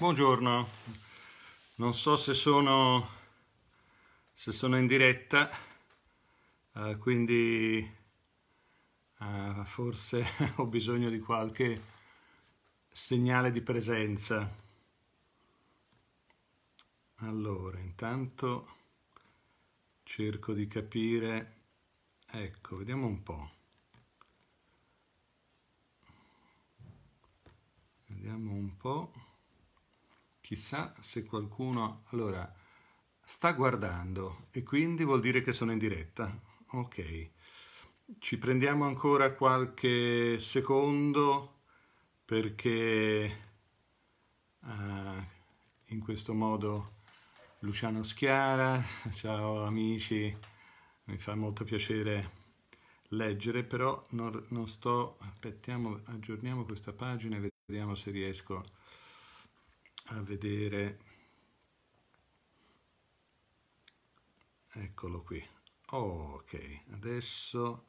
Buongiorno, non so se sono, se sono in diretta, eh, quindi eh, forse ho bisogno di qualche segnale di presenza. Allora, intanto cerco di capire, ecco, vediamo un po'. Vediamo un po'. Chissà se qualcuno... Allora, sta guardando e quindi vuol dire che sono in diretta. Ok. Ci prendiamo ancora qualche secondo perché uh, in questo modo Luciano Schiara, ciao amici, mi fa molto piacere leggere, però non, non sto, aspettiamo, aggiorniamo questa pagina e vediamo se riesco a a vedere eccolo qui ok adesso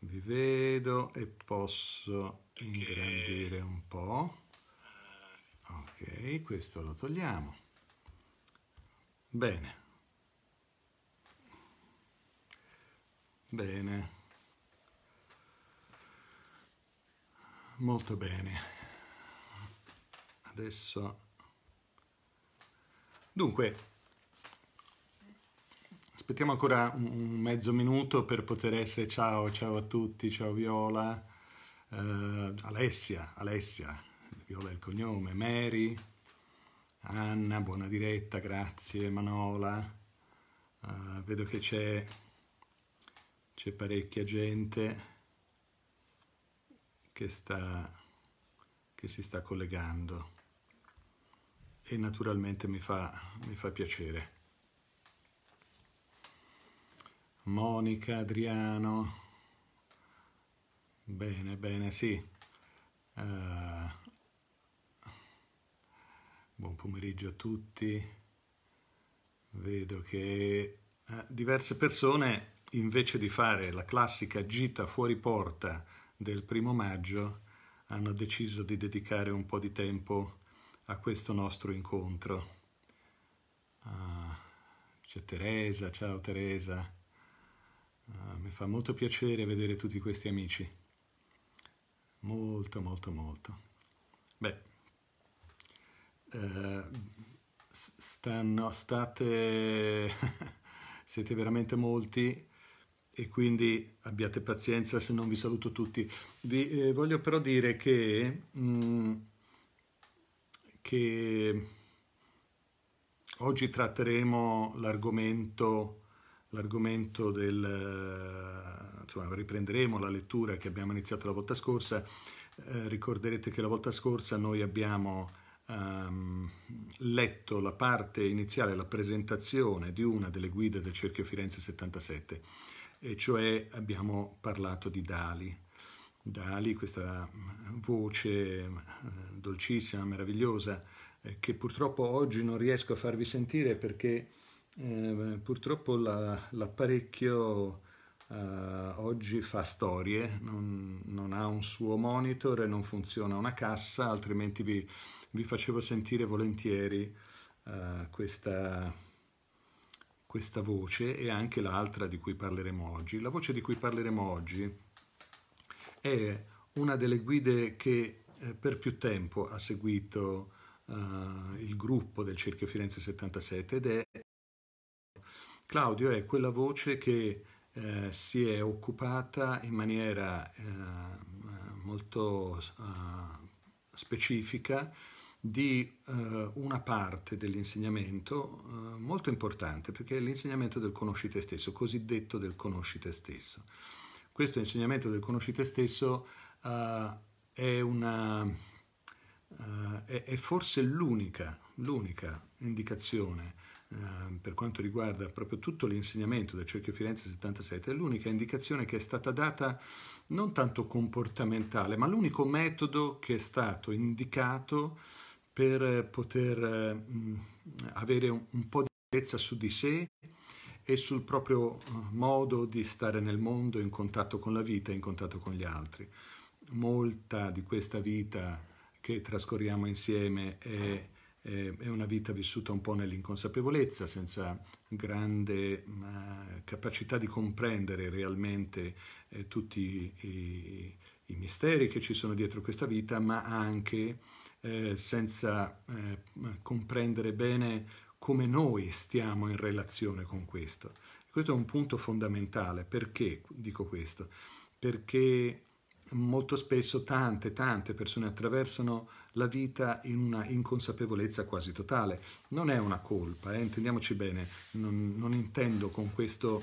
vi vedo e posso ingrandire un po ok questo lo togliamo bene bene molto bene adesso Dunque, aspettiamo ancora un mezzo minuto per poter essere ciao, ciao a tutti, ciao Viola, uh, Alessia, Alessia, Viola è il cognome, Mary, Anna, buona diretta, grazie, Manola, uh, vedo che c'è, c'è parecchia gente che, sta, che si sta collegando che naturalmente mi fa, mi fa piacere. Monica, Adriano, bene, bene, sì. Uh, buon pomeriggio a tutti. Vedo che uh, diverse persone, invece di fare la classica gita fuori porta del primo maggio, hanno deciso di dedicare un po' di tempo a a questo nostro incontro. Ah, c'è Teresa, ciao Teresa. Ah, mi fa molto piacere vedere tutti questi amici. Molto, molto, molto. Beh, eh, stanno, state, siete veramente molti e quindi abbiate pazienza se non vi saluto tutti. Vi eh, voglio però dire che... Mh, mm, che oggi tratteremo l'argomento, l'argomento del... Eh, insomma riprenderemo la lettura che abbiamo iniziato la volta scorsa. Eh, ricorderete che la volta scorsa noi abbiamo Um, letto la parte iniziale, la presentazione di una delle guide del Cerchio Firenze 77, e cioè abbiamo parlato di Dali da lì questa mm, voce mm, dolcissima, meravigliosa, eh, che purtroppo oggi non riesco a farvi sentire perché eh, purtroppo la, l'apparecchio eh, oggi fa storie, non, non, ha un suo monitor e non funziona una cassa, altrimenti vi, vi facevo sentire volentieri eh, questa, questa voce e anche l'altra di cui parleremo oggi. La voce di cui parleremo oggi è una delle guide che eh, per più tempo ha seguito eh, il gruppo del Cerchio Firenze 77 ed è Claudio è quella voce che eh, si è occupata in maniera eh, molto eh, specifica di eh, una parte dell'insegnamento eh, molto importante perché è l'insegnamento del conosci te stesso, cosiddetto del conosci te stesso. Questo insegnamento del conosci te stesso uh, è, una, uh, è, è, forse l'unica, indicazione uh, per quanto riguarda proprio tutto l'insegnamento del Cerchio Firenze 77, è l'unica indicazione che è stata data non tanto comportamentale, ma l'unico metodo che è stato indicato per poter avere un, un po' di chiarezza su di sé, e sul proprio mm, modo di stare nel mondo in contatto con la vita, in contatto con gli altri. Molta di questa vita che trascorriamo insieme è, è una vita vissuta un po' nell'inconsapevolezza, senza grande capacità di comprendere realmente eh, tutti i, i misteri che ci sono dietro questa vita, ma anche eh, senza eh, comprendere bene come noi stiamo in relazione con questo. Questo è un punto fondamentale. Perché dico questo? Perché molto spesso tante, tante persone attraversano la vita in una inconsapevolezza quasi totale. Non è una colpa, eh? intendiamoci bene, non, non, intendo con questo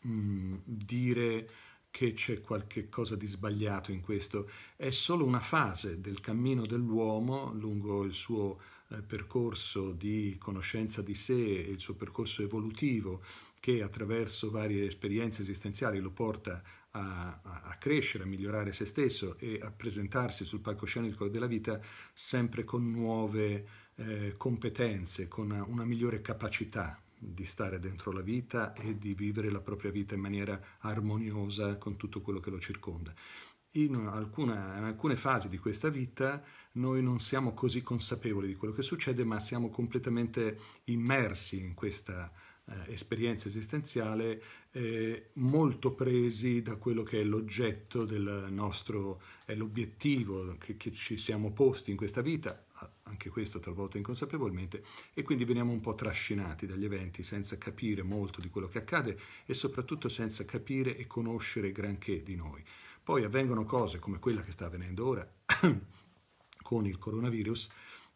mh, mm, dire che c'è qualche cosa di sbagliato in questo, è solo una fase del cammino dell'uomo lungo il suo eh, percorso di conoscenza di sé e il suo percorso evolutivo che attraverso varie esperienze esistenziali lo porta a, a, crescere, a migliorare se stesso e a presentarsi sul palcoscenico della vita sempre con nuove eh, competenze, con una, una migliore capacità di stare dentro la vita e di vivere la propria vita in maniera armoniosa con tutto quello che lo circonda. In, alcuna, in, alcune fasi di questa vita noi non siamo così consapevoli di quello che succede, ma siamo completamente immersi in questa eh, esperienza esistenziale eh, molto presi da quello che è l'oggetto del nostro, è l'obiettivo che, che ci siamo posti in questa vita, anche questo talvolta inconsapevolmente, e quindi veniamo un po' trascinati dagli eventi senza capire molto di quello che accade e soprattutto senza capire e conoscere granché di noi. Poi avvengono cose come quella che sta avvenendo ora con il coronavirus,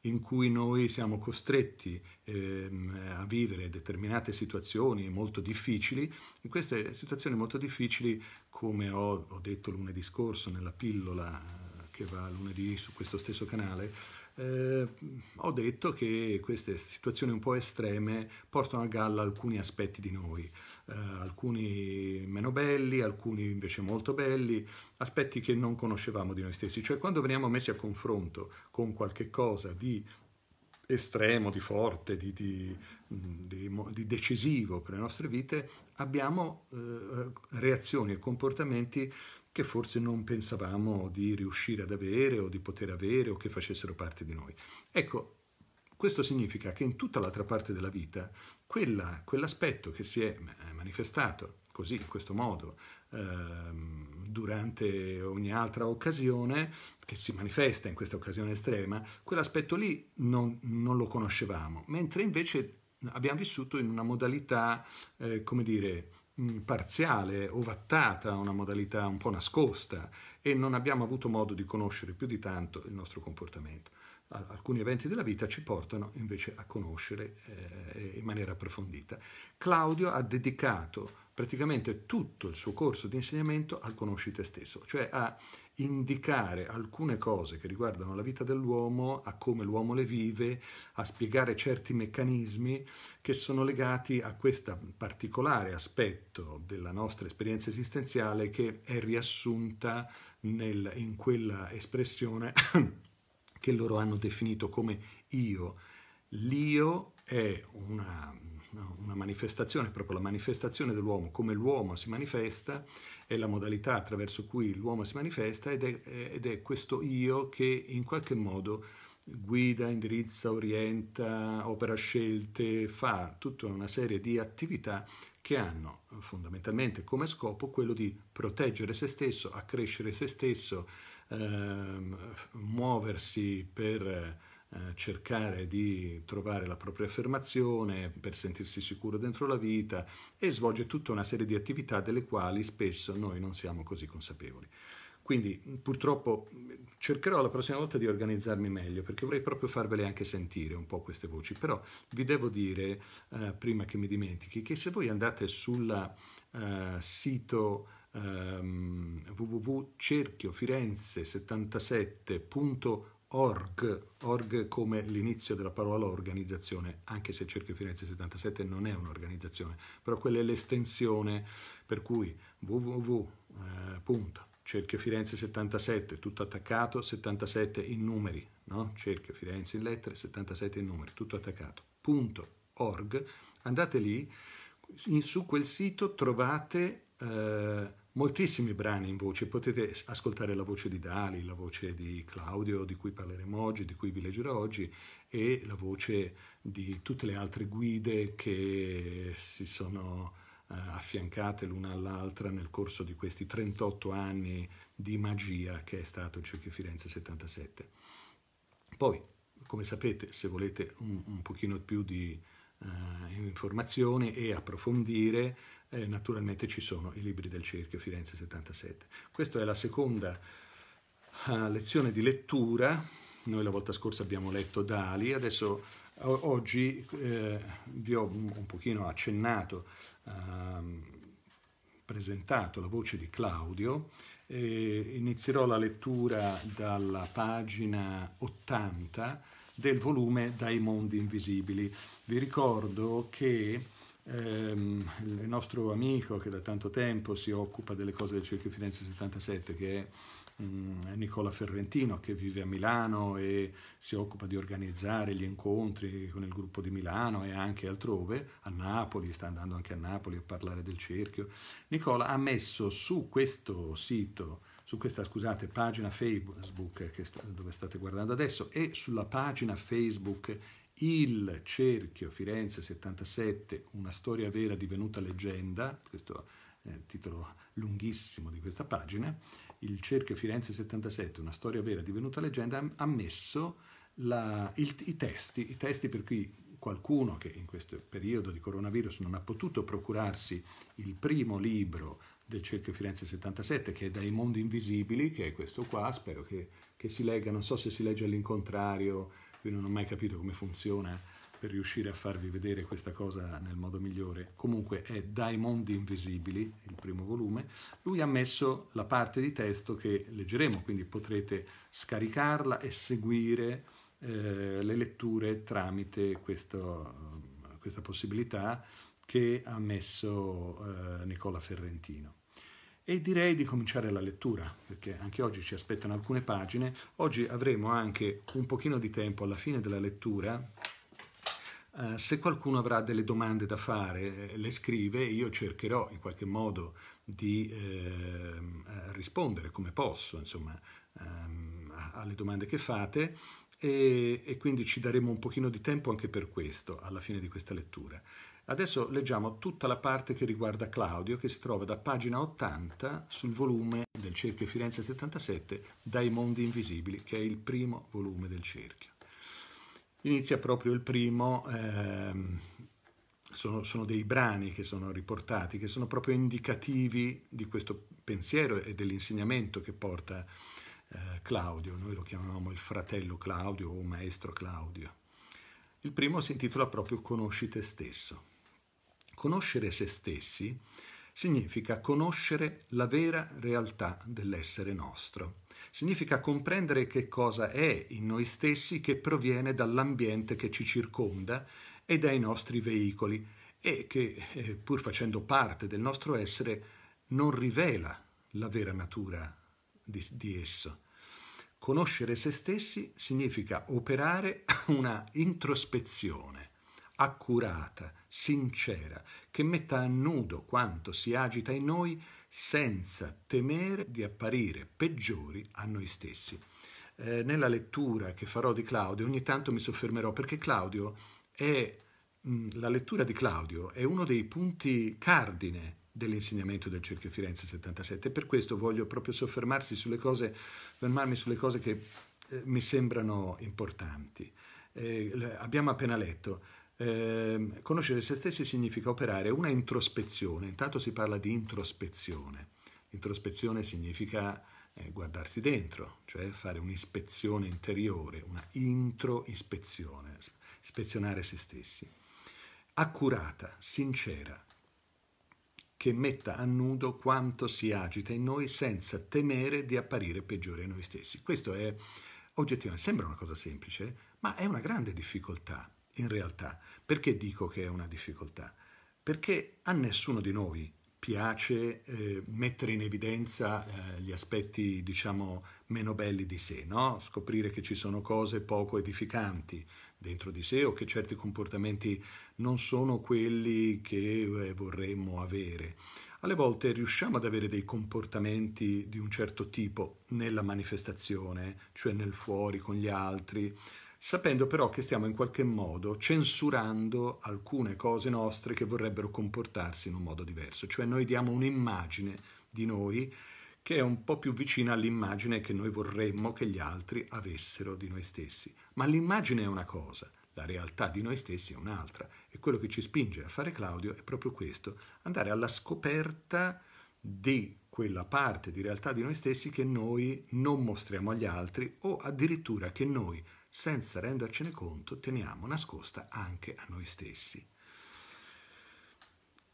in cui noi siamo costretti ehm, a vivere determinate situazioni molto difficili, in queste situazioni molto difficili, come ho, ho detto lunedì scorso nella pillola che va lunedì su questo stesso canale, eh, ho detto che queste situazioni un po' estreme portano a galla alcuni aspetti di noi, eh, alcuni meno belli, alcuni invece molto belli, aspetti che non conoscevamo di noi stessi, cioè quando veniamo messi a confronto con qualche cosa di estremo, di forte, di, di, di, di, decisivo per le nostre vite, abbiamo eh, reazioni e comportamenti che forse non pensavamo di riuscire ad avere o di poter avere o che facessero parte di noi. Ecco, questo significa che in tutta l'altra parte della vita quella, quell'aspetto che si è eh, manifestato così, in questo modo, ehm, durante ogni altra occasione, che si manifesta in questa occasione estrema, quell'aspetto lì non, non lo conoscevamo, mentre invece abbiamo vissuto in una modalità, eh, come dire, Mm, parziale, ovattata, una modalità un po' nascosta e non abbiamo avuto modo di conoscere più di tanto il nostro comportamento. Alcuni eventi della vita ci portano invece a conoscere eh, in maniera approfondita. Claudio ha dedicato praticamente tutto il suo corso di insegnamento al conosci te stesso, cioè a indicare alcune cose che riguardano la vita dell'uomo, a come l'uomo le vive, a spiegare certi meccanismi che sono legati a questo particolare aspetto della nostra esperienza esistenziale che è riassunta nel, in quella espressione che loro hanno definito come io. L'io è una, una manifestazione, proprio la manifestazione dell'uomo, come l'uomo si manifesta è la modalità attraverso cui l'uomo si manifesta ed è, eh, ed è questo io che in qualche modo guida, indirizza, orienta, opera scelte, fa tutta una serie di attività che hanno fondamentalmente come scopo quello di proteggere se stesso, accrescere se stesso, ehm, muoversi per eh, cercare di trovare la propria affermazione per sentirsi sicuro dentro la vita e svolge tutta una serie di attività delle quali spesso noi non siamo così consapevoli. Quindi purtroppo cercherò la prossima volta di organizzarmi meglio perché vorrei proprio farvele anche sentire un po' queste voci, però vi devo dire, eh, prima che mi dimentichi, che se voi andate sul eh, sito eh, www.cerchiofirenze77.org org, org come l'inizio della parola organizzazione, anche se Cerchio Firenze 77 non è un'organizzazione, però quella è l'estensione per cui www.cerchiofirenze eh, 77, tutto attaccato, 77 in numeri, no? Cerchio Firenze in lettere, 77 in numeri, tutto attaccato, punto org, andate lì, in, su quel sito trovate... Eh, moltissimi brani in voce, potete ascoltare la voce di Dali, la voce di Claudio, di cui parleremo oggi, di cui vi leggerò oggi, e la voce di tutte le altre guide che si sono eh, affiancate l'una all'altra nel corso di questi 38 anni di magia che è stato il Cerchio Firenze 77. Poi, come sapete, se volete un, un pochino più di eh, informazioni e approfondire, eh, naturalmente ci sono i libri del cerchio Firenze 77. Questa è la seconda uh, lezione di lettura, noi la volta scorsa abbiamo letto Dali, adesso oggi eh, vi ho un, un pochino accennato, uh, presentato la voce di Claudio, eh, inizierò la lettura dalla pagina 80 del volume Dai mondi invisibili. Vi ricordo che ehm, il nostro amico che da tanto tempo si occupa delle cose del Cerchio Firenze 77, che mm, è Nicola Ferrentino che vive a Milano e si occupa di organizzare gli incontri con il gruppo di Milano e anche altrove, a Napoli, sta andando anche a Napoli a parlare del cerchio. Nicola ha messo su questo sito, su questa scusate, pagina Facebook eh, sta, dove state guardando adesso e sulla pagina Facebook il cerchio Firenze 77, una storia vera divenuta leggenda, questo è il titolo lunghissimo di questa pagina, il cerchio Firenze 77, una storia vera divenuta leggenda, ha messo la, il, i, testi, i testi per cui qualcuno che in questo periodo di coronavirus non ha potuto procurarsi il primo libro del Cerchio Firenze 77, che è Dai Mondi Invisibili, che è questo qua, spero che, che si legga, non so se si legge all'incontrario, io non ho mai capito come funziona per riuscire a farvi vedere questa cosa nel modo migliore. Comunque è Dai mondi invisibili, il primo volume. Lui ha messo la parte di testo che leggeremo, quindi potrete scaricarla e seguire eh, le letture tramite questo, questa possibilità che ha messo eh, Nicola Ferrentino. E direi di cominciare la lettura, perché anche oggi ci aspettano alcune pagine. Oggi avremo anche un pochino di tempo alla fine della lettura. Eh, se qualcuno avrà delle domande da fare, eh, le scrive, io cercherò in qualche modo di ehm, eh, rispondere come posso, insomma, ehm, alle domande che fate e, e quindi ci daremo un pochino di tempo anche per questo alla fine di questa lettura. Adesso leggiamo tutta la parte che riguarda Claudio, che si trova da pagina 80 sul volume del Cerchio Firenze 77, Dai mondi invisibili, che è il primo volume del Cerchio. Inizia proprio il primo, ehm, sono, sono, dei brani che sono riportati, che sono proprio indicativi di questo pensiero e dell'insegnamento che porta eh, Claudio. Noi lo chiamavamo il fratello Claudio o maestro Claudio. Il primo si intitola proprio Conosci te stesso. Conoscere se stessi significa conoscere la vera realtà dell'essere nostro. Significa comprendere che cosa è in noi stessi che proviene dall'ambiente che ci circonda e dai nostri veicoli e che, eh, pur facendo parte del nostro essere, non rivela la vera natura di, di esso. Conoscere se stessi significa operare una introspezione accurata, sincera, che metta a nudo quanto si agita in noi senza temere di apparire peggiori a noi stessi. Eh, nella lettura che farò di Claudio ogni tanto mi soffermerò perché Claudio è, mh, mm, la lettura di Claudio è uno dei punti cardine dell'insegnamento del Cerchio Firenze 77 e per questo voglio proprio soffermarsi sulle cose, fermarmi sulle cose che eh, mi sembrano importanti. Eh, abbiamo appena letto eh, conoscere se stessi significa operare una introspezione, intanto si parla di introspezione. Introspezione significa eh, guardarsi dentro, cioè fare un'ispezione interiore, una intro-ispezione, ispezionare se stessi. Accurata, sincera, che metta a nudo quanto si agita in noi senza temere di apparire peggiore a noi stessi. Questo è oggettivamente, sembra una cosa semplice, ma è una grande difficoltà in realtà. Perché dico che è una difficoltà? Perché a nessuno di noi piace eh, mettere in evidenza eh, gli aspetti, diciamo, meno belli di sé, no? Scoprire che ci sono cose poco edificanti dentro di sé o che certi comportamenti non sono quelli che eh, vorremmo avere. Alle volte riusciamo ad avere dei comportamenti di un certo tipo nella manifestazione, cioè nel fuori con gli altri, sapendo però che stiamo in qualche modo censurando alcune cose nostre che vorrebbero comportarsi in un modo diverso, cioè noi diamo un'immagine di noi che è un po' più vicina all'immagine che noi vorremmo che gli altri avessero di noi stessi. Ma l'immagine è una cosa, la realtà di noi stessi è un'altra. E quello che ci spinge a fare Claudio è proprio questo, andare alla scoperta di quella parte di realtà di noi stessi che noi non mostriamo agli altri o addirittura che noi senza rendercene conto, teniamo nascosta anche a noi stessi.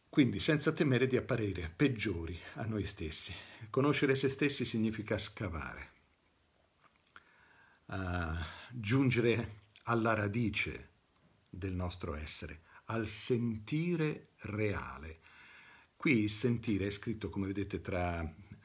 Quindi senza temere di apparire peggiori a noi stessi. Conoscere se stessi significa scavare, uh, giungere alla radice del nostro essere, al sentire reale. Qui sentire è scritto, come vedete, tra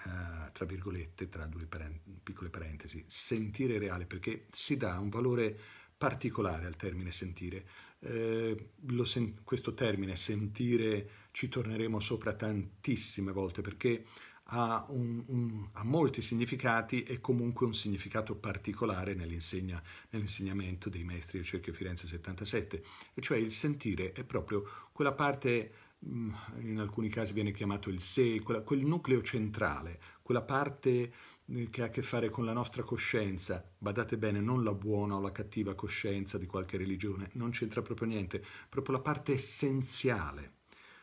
eh, tra virgolette, tra due parent piccole parentesi, sentire reale, perché si dà un valore particolare al termine sentire. Eh, sen questo termine sentire ci torneremo sopra tantissime volte perché ha, un, un, ha molti significati e comunque un significato particolare nell'insegnamento dei maestri del Cerchio Firenze 77, e cioè il sentire è proprio quella parte Mm, in alcuni casi viene chiamato il sé, quella, quel nucleo centrale, quella parte eh, che ha a che fare con la nostra coscienza, badate bene, non la buona o la cattiva coscienza di qualche religione, non c'entra proprio niente, proprio la parte essenziale,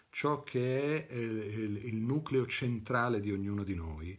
ciò che è eh, il nucleo centrale di ognuno di noi,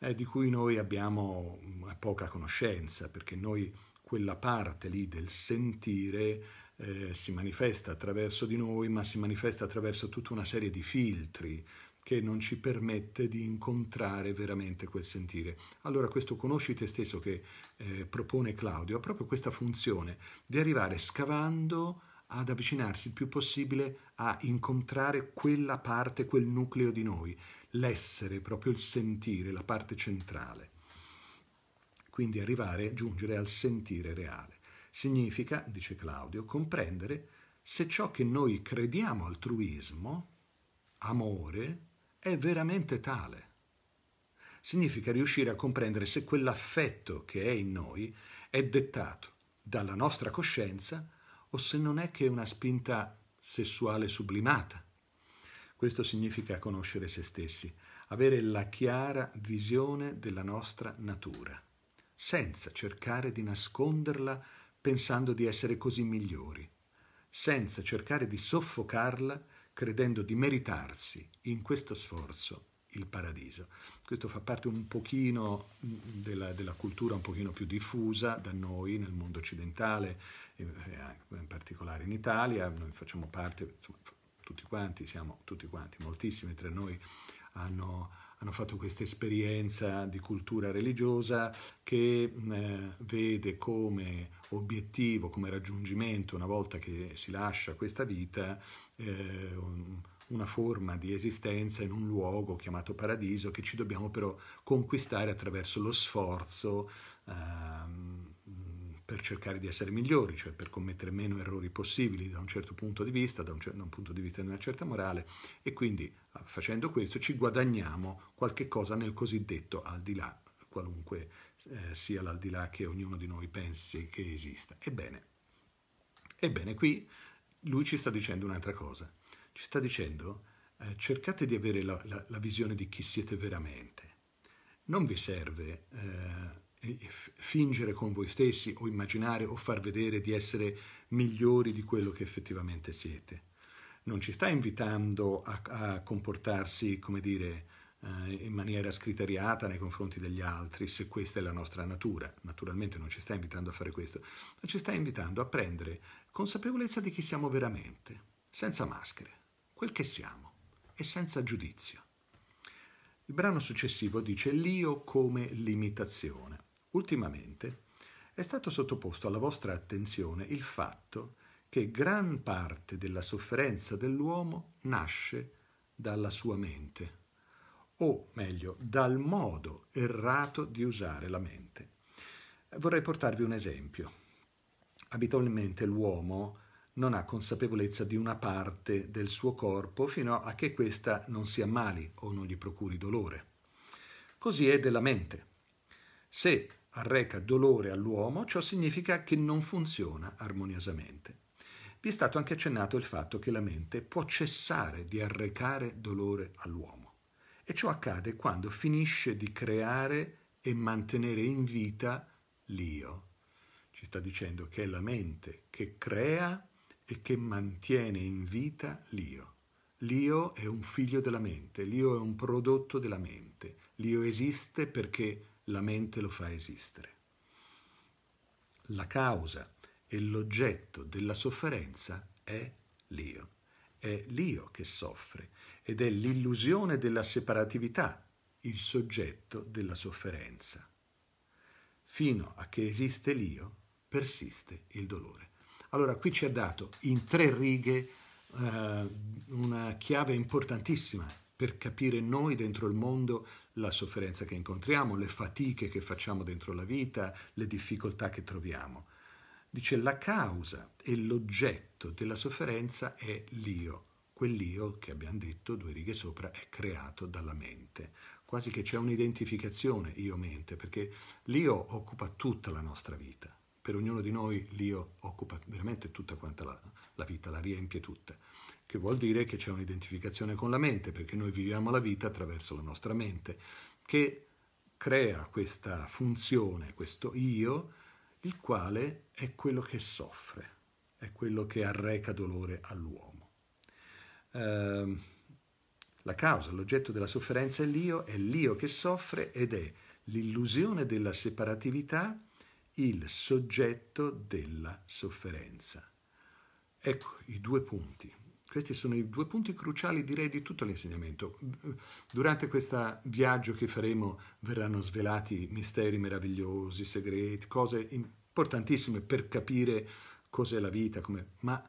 eh, di cui noi abbiamo mm, poca conoscenza, perché noi quella parte lì del sentire eh, si manifesta attraverso di noi, ma si manifesta attraverso tutta una serie di filtri che non ci permette di incontrare veramente quel sentire. Allora questo conosci te stesso che eh, propone Claudio ha proprio questa funzione di arrivare scavando ad avvicinarsi il più possibile a incontrare quella parte, quel nucleo di noi, l'essere, proprio il sentire, la parte centrale. Quindi arrivare, giungere al sentire reale. Significa, dice Claudio, comprendere se ciò che noi crediamo altruismo, amore, è veramente tale. Significa riuscire a comprendere se quell'affetto che è in noi è dettato dalla nostra coscienza o se non è che una spinta sessuale sublimata. Questo significa conoscere se stessi, avere la chiara visione della nostra natura, senza cercare di nasconderla pensando di essere così migliori, senza cercare di soffocarla credendo di meritarsi in questo sforzo il paradiso. Questo fa parte un pochino mm, della, della, cultura un pochino più diffusa da noi nel mondo occidentale, in particolare in Italia, noi facciamo parte, insomma, tutti quanti, siamo tutti quanti, moltissimi tra noi hanno hanno fatto questa esperienza di cultura religiosa che eh, vede come obiettivo, come raggiungimento, una volta che si lascia questa vita, eh, una forma di esistenza in un luogo chiamato paradiso che ci dobbiamo però conquistare attraverso lo sforzo. Ehm, per cercare di essere migliori, cioè per commettere meno errori possibili da un certo punto di vista, da un, da un punto di vista di una certa morale, e quindi ah, facendo questo ci guadagniamo qualche cosa nel cosiddetto al di là, qualunque eh, sia l'aldilà che ognuno di noi pensi che esista. Ebbene, ebbene qui lui ci sta dicendo un'altra cosa, ci sta dicendo eh, cercate di avere la, la, la, visione di chi siete veramente, non vi serve... Eh, fingere con voi stessi o immaginare o far vedere di essere migliori di quello che effettivamente siete. Non ci sta invitando a, a comportarsi, come dire, eh, in maniera scriteriata nei confronti degli altri, se questa è la nostra natura. Naturalmente non ci sta invitando a fare questo, ma ci sta invitando a prendere consapevolezza di chi siamo veramente, senza maschere, quel che siamo e senza giudizio. Il brano successivo dice l'io come limitazione. Ultimamente è stato sottoposto alla vostra attenzione il fatto che gran parte della sofferenza dell'uomo nasce dalla sua mente, o meglio, dal modo errato di usare la mente. Vorrei portarvi un esempio. Abitualmente l'uomo non ha consapevolezza di una parte del suo corpo fino a che questa non si ammali o non gli procuri dolore. Così è della mente. Se arreca dolore all'uomo, ciò significa che non funziona armoniosamente. Vi è stato anche accennato il fatto che la mente può cessare di arrecare dolore all'uomo e ciò accade quando finisce di creare e mantenere in vita l'io. Ci sta dicendo che è la mente che crea e che mantiene in vita l'io. L'io è un figlio della mente, l'io è un prodotto della mente, l'io esiste perché la mente lo fa esistere. La causa e l'oggetto della sofferenza è l'io. È l'io che soffre ed è l'illusione della separatività, il soggetto della sofferenza. Fino a che esiste l'io, persiste il dolore. Allora qui ci ha dato in tre righe eh, una chiave importantissima per capire noi dentro il mondo la sofferenza che incontriamo, le fatiche che facciamo dentro la vita, le difficoltà che troviamo. Dice la causa e l'oggetto della sofferenza è l'io. Quell'io che abbiamo detto due righe sopra è creato dalla mente. Quasi che c'è un'identificazione io-mente, perché l'io occupa tutta la nostra vita. Per ognuno di noi l'io occupa veramente tutta quanta la, la vita, la riempie tutta che vuol dire che c'è un'identificazione con la mente, perché noi viviamo la vita attraverso la nostra mente, che crea questa funzione, questo io, il quale è quello che soffre, è quello che arreca dolore all'uomo. Eh, la causa, l'oggetto della sofferenza è l'io, è l'io che soffre ed è l'illusione della separatività, il soggetto della sofferenza. Ecco i due punti. Questi sono i due punti cruciali, direi, di tutto l'insegnamento. Durante questo viaggio che faremo verranno svelati misteri meravigliosi, segreti, cose importantissime per capire cos'è la vita, come... ma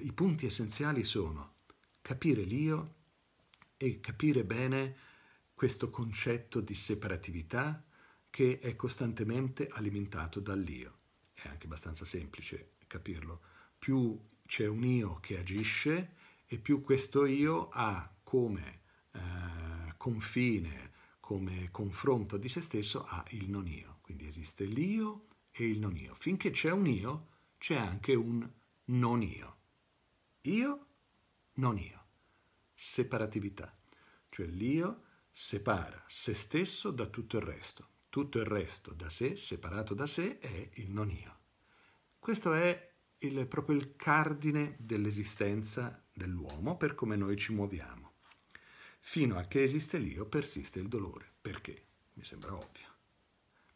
i punti essenziali sono capire l'io e capire bene questo concetto di separatività che è costantemente alimentato dall'io. È anche abbastanza semplice capirlo. Più c'è un io che agisce e più questo io ha come eh, confine, come confronto di se stesso, ha il non io. Quindi esiste l'io e il non io. Finché c'è un io, c'è anche un non io. Io, non io. Separatività. Cioè l'io separa se stesso da tutto il resto. Tutto il resto da sé, separato da sé, è il non io. Questo è il, proprio il cardine dell'esistenza dell'uomo per come noi ci muoviamo. Fino a che esiste l'io persiste il dolore. Perché? Mi sembra ovvio.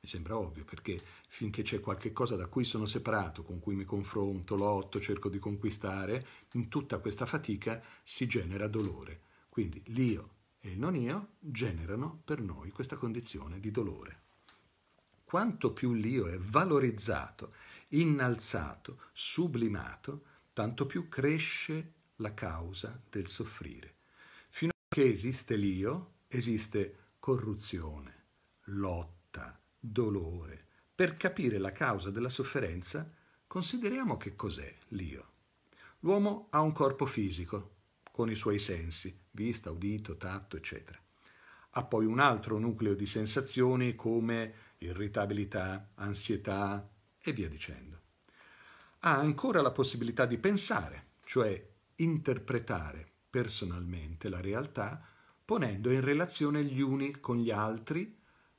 Mi sembra ovvio perché finché c'è qualche cosa da cui sono separato, con cui mi confronto, lotto, cerco di conquistare, in tutta questa fatica si genera dolore. Quindi l'io e il non io generano per noi questa condizione di dolore. Quanto più l'io è valorizzato innalzato, sublimato, tanto più cresce la causa del soffrire. Fino a che esiste l'io, esiste corruzione, lotta, dolore. Per capire la causa della sofferenza, consideriamo che cos'è l'io. L'uomo ha un corpo fisico, con i suoi sensi, vista, udito, tatto, eccetera. Ha poi un altro nucleo di sensazioni come irritabilità, ansietà, e via dicendo. Ha ancora la possibilità di pensare, cioè interpretare personalmente la realtà ponendo in relazione gli uni con gli altri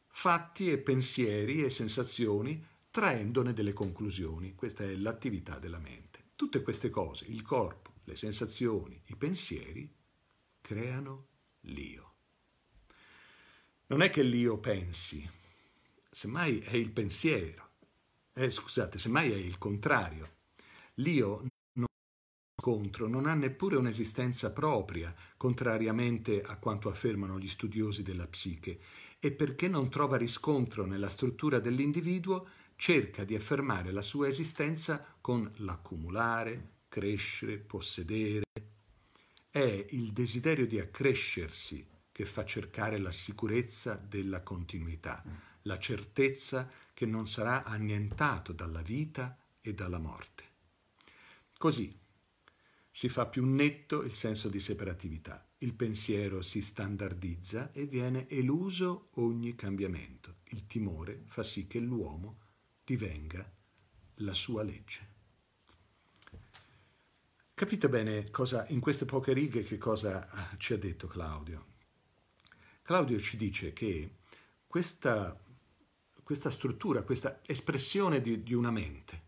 fatti e pensieri e sensazioni traendone delle conclusioni. Questa è l'attività della mente. Tutte queste cose, il corpo, le sensazioni, i pensieri, creano l'io. Non è che l'io pensi, semmai è il pensiero eh, scusate, semmai è il contrario. L'io non contro, non ha neppure un'esistenza propria, contrariamente a quanto affermano gli studiosi della psiche, e perché non trova riscontro nella struttura dell'individuo, cerca di affermare la sua esistenza con l'accumulare, crescere, possedere. È il desiderio di accrescersi che fa cercare la sicurezza della continuità, la certezza che non sarà annientato dalla vita e dalla morte. Così si fa più netto il senso di separatività, il pensiero si standardizza e viene eluso ogni cambiamento, il timore fa sì che l'uomo divenga la sua legge. Capite bene cosa, in queste poche righe che cosa ah, ci ha detto Claudio? Claudio ci dice che questa questa struttura, questa espressione di, di una mente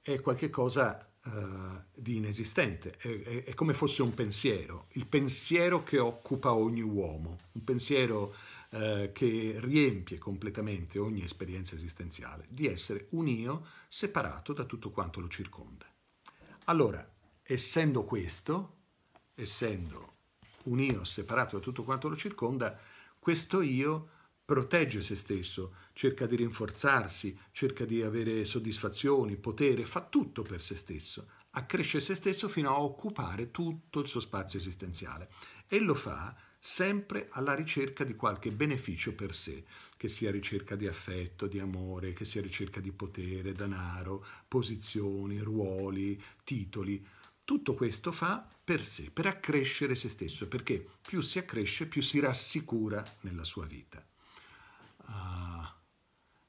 è qualcosa uh, di inesistente, è, è, è, come fosse un pensiero, il pensiero che occupa ogni uomo, un pensiero uh, che riempie completamente ogni esperienza esistenziale, di essere un io separato da tutto quanto lo circonda. Allora, essendo questo, essendo un io separato da tutto quanto lo circonda, questo io protegge se stesso, cerca di rinforzarsi, cerca di avere soddisfazioni, potere, fa tutto per se stesso, accresce se stesso fino a occupare tutto il suo spazio esistenziale e lo fa sempre alla ricerca di qualche beneficio per sé, che sia ricerca di affetto, di amore, che sia ricerca di potere, denaro, posizioni, ruoli, titoli. Tutto questo fa per sé, per accrescere se stesso, perché più si accresce, più si rassicura nella sua vita. Uh,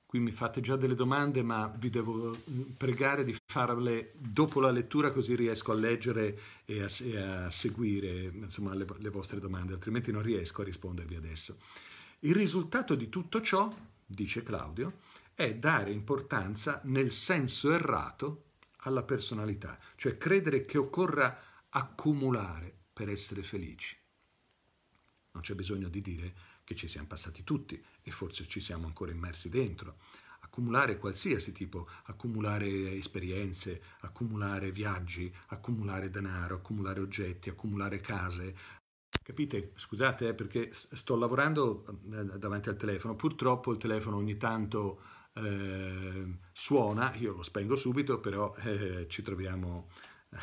qui mi fate già delle domande, ma vi devo mm, pregare di farle dopo la lettura così riesco a leggere e a, e a seguire insomma, le, le vostre domande, altrimenti non riesco a rispondervi adesso. Il risultato di tutto ciò, dice Claudio, è dare importanza nel senso errato alla personalità, cioè credere che occorra accumulare per essere felici. Non c'è bisogno di dire che ci siamo passati tutti e forse ci siamo ancora immersi dentro. Accumulare qualsiasi tipo, accumulare esperienze, accumulare viaggi, accumulare denaro, accumulare oggetti, accumulare case. Capite? Scusate eh, perché sto lavorando eh, davanti al telefono. Purtroppo il telefono ogni tanto eh, suona, io lo spengo subito, però eh, ci troviamo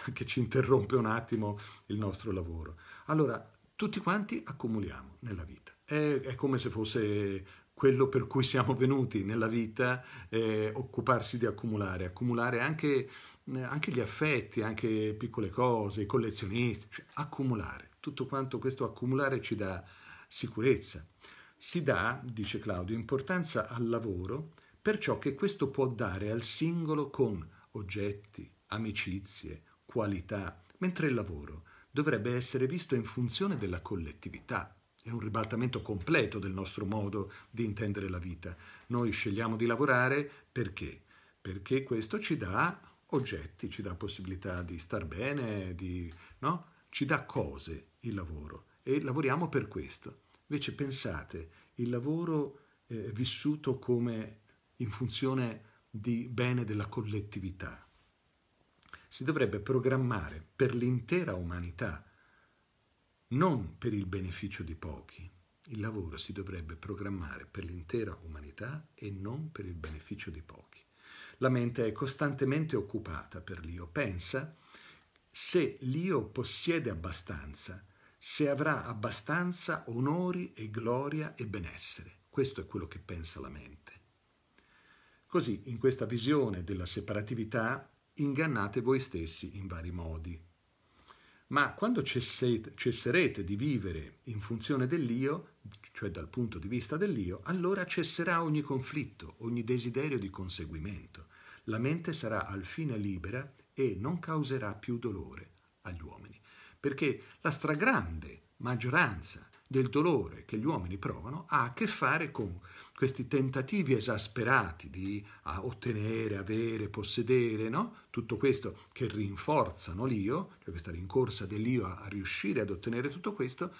eh, che ci interrompe un attimo il nostro lavoro. Allora, tutti quanti accumuliamo nella vita è, è come se fosse quello per cui siamo venuti nella vita, eh, occuparsi di accumulare, accumulare anche, eh, anche, gli affetti, anche piccole cose, i collezionisti, cioè accumulare. Tutto quanto questo accumulare ci dà sicurezza. Si dà, dice Claudio, importanza al lavoro per ciò che questo può dare al singolo con oggetti, amicizie, qualità, mentre il lavoro dovrebbe essere visto in funzione della collettività, è un ribaltamento completo del nostro modo di intendere la vita. Noi scegliamo di lavorare perché? Perché questo ci dà oggetti, ci dà possibilità di star bene, di, no? ci dà cose il lavoro e lavoriamo per questo. Invece pensate, il lavoro eh, vissuto come in funzione di bene della collettività si dovrebbe programmare per l'intera umanità non per il beneficio di pochi. Il lavoro si dovrebbe programmare per l'intera umanità e non per il beneficio di pochi. La mente è costantemente occupata per l'io, pensa se l'io possiede abbastanza, se avrà abbastanza onori e gloria e benessere. Questo è quello che pensa la mente. Così, in questa visione della separatività, ingannate voi stessi in vari modi, ma quando cessate, cesserete di vivere in funzione dell'io, cioè dal punto di vista dell'io, allora cesserà ogni conflitto, ogni desiderio di conseguimento. La mente sarà al fine libera e non causerà più dolore agli uomini, perché la stragrande maggioranza del dolore che gli uomini provano ha a che fare con questi tentativi esasperati di ah, ottenere, avere, possedere, no? tutto questo che rinforzano l'io, cioè questa rincorsa dell'io a riuscire ad ottenere tutto questo,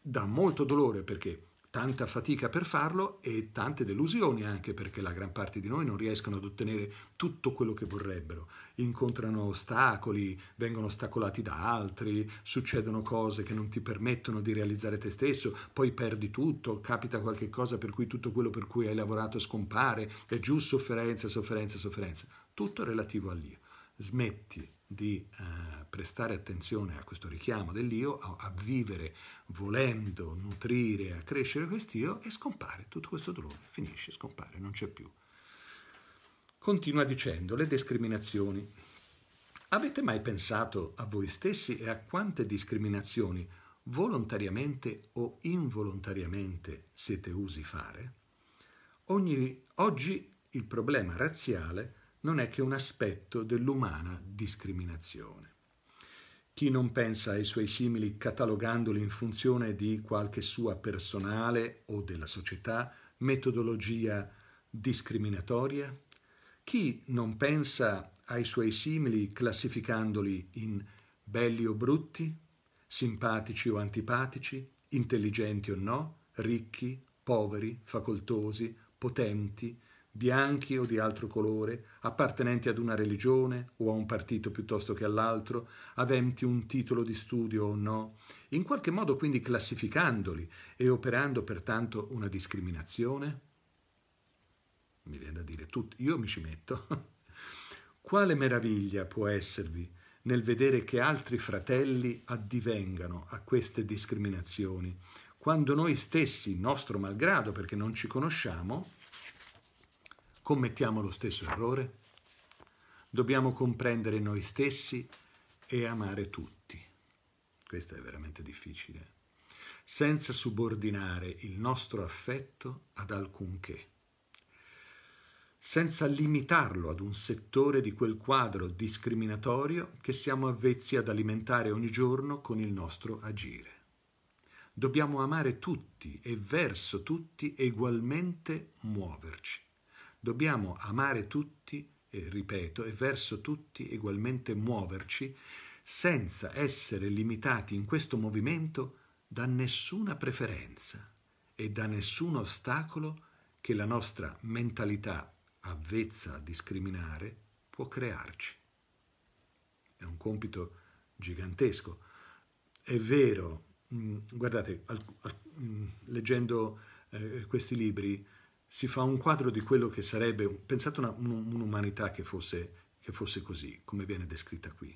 dà molto dolore perché tanta fatica per farlo e tante delusioni anche perché la gran parte di noi non riescono ad ottenere tutto quello che vorrebbero, incontrano ostacoli, vengono ostacolati da altri, succedono cose che non ti permettono di realizzare te stesso, poi perdi tutto, capita qualche cosa per cui tutto quello per cui hai lavorato scompare, è giù sofferenza, sofferenza, sofferenza, tutto relativo all'io. Smetti di eh, prestare attenzione a questo richiamo dell'io, a, a vivere volendo, nutrire, a crescere quest'io e scompare tutto questo dolore, finisce, scompare, non c'è più. Continua dicendo le discriminazioni. Avete mai pensato a voi stessi e a quante discriminazioni volontariamente o involontariamente siete usi fare? Ogni, oggi il problema razziale non è che un aspetto dell'umana discriminazione. Chi non pensa ai suoi simili catalogandoli in funzione di qualche sua personale o della società metodologia discriminatoria? Chi non pensa ai suoi simili classificandoli in belli o brutti, simpatici o antipatici, intelligenti o no, ricchi, poveri, facoltosi, potenti, bianchi o di altro colore, appartenenti ad una religione o a un partito piuttosto che all'altro, aventi un titolo di studio o no, in qualche modo quindi classificandoli e operando pertanto una discriminazione? Mi viene da dire tutto, io mi ci metto. Quale meraviglia può esservi nel vedere che altri fratelli addivengano a queste discriminazioni, quando noi stessi, nostro malgrado perché non ci conosciamo, commettiamo lo stesso errore? Dobbiamo comprendere noi stessi e amare tutti. Questo è veramente difficile. Senza subordinare il nostro affetto ad alcunché. Senza limitarlo ad un settore di quel quadro discriminatorio che siamo avvezzi ad alimentare ogni giorno con il nostro agire. Dobbiamo amare tutti e verso tutti egualmente muoverci. Dobbiamo amare tutti, e ripeto, e verso tutti ugualmente muoverci, senza essere limitati in questo movimento da nessuna preferenza e da nessun ostacolo che la nostra mentalità avvezza a discriminare può crearci. È un compito gigantesco. È vero, mm, guardate, mm, leggendo eh, questi libri, si fa un quadro di quello che sarebbe, pensate una, un'umanità che fosse, che fosse così, come viene descritta qui.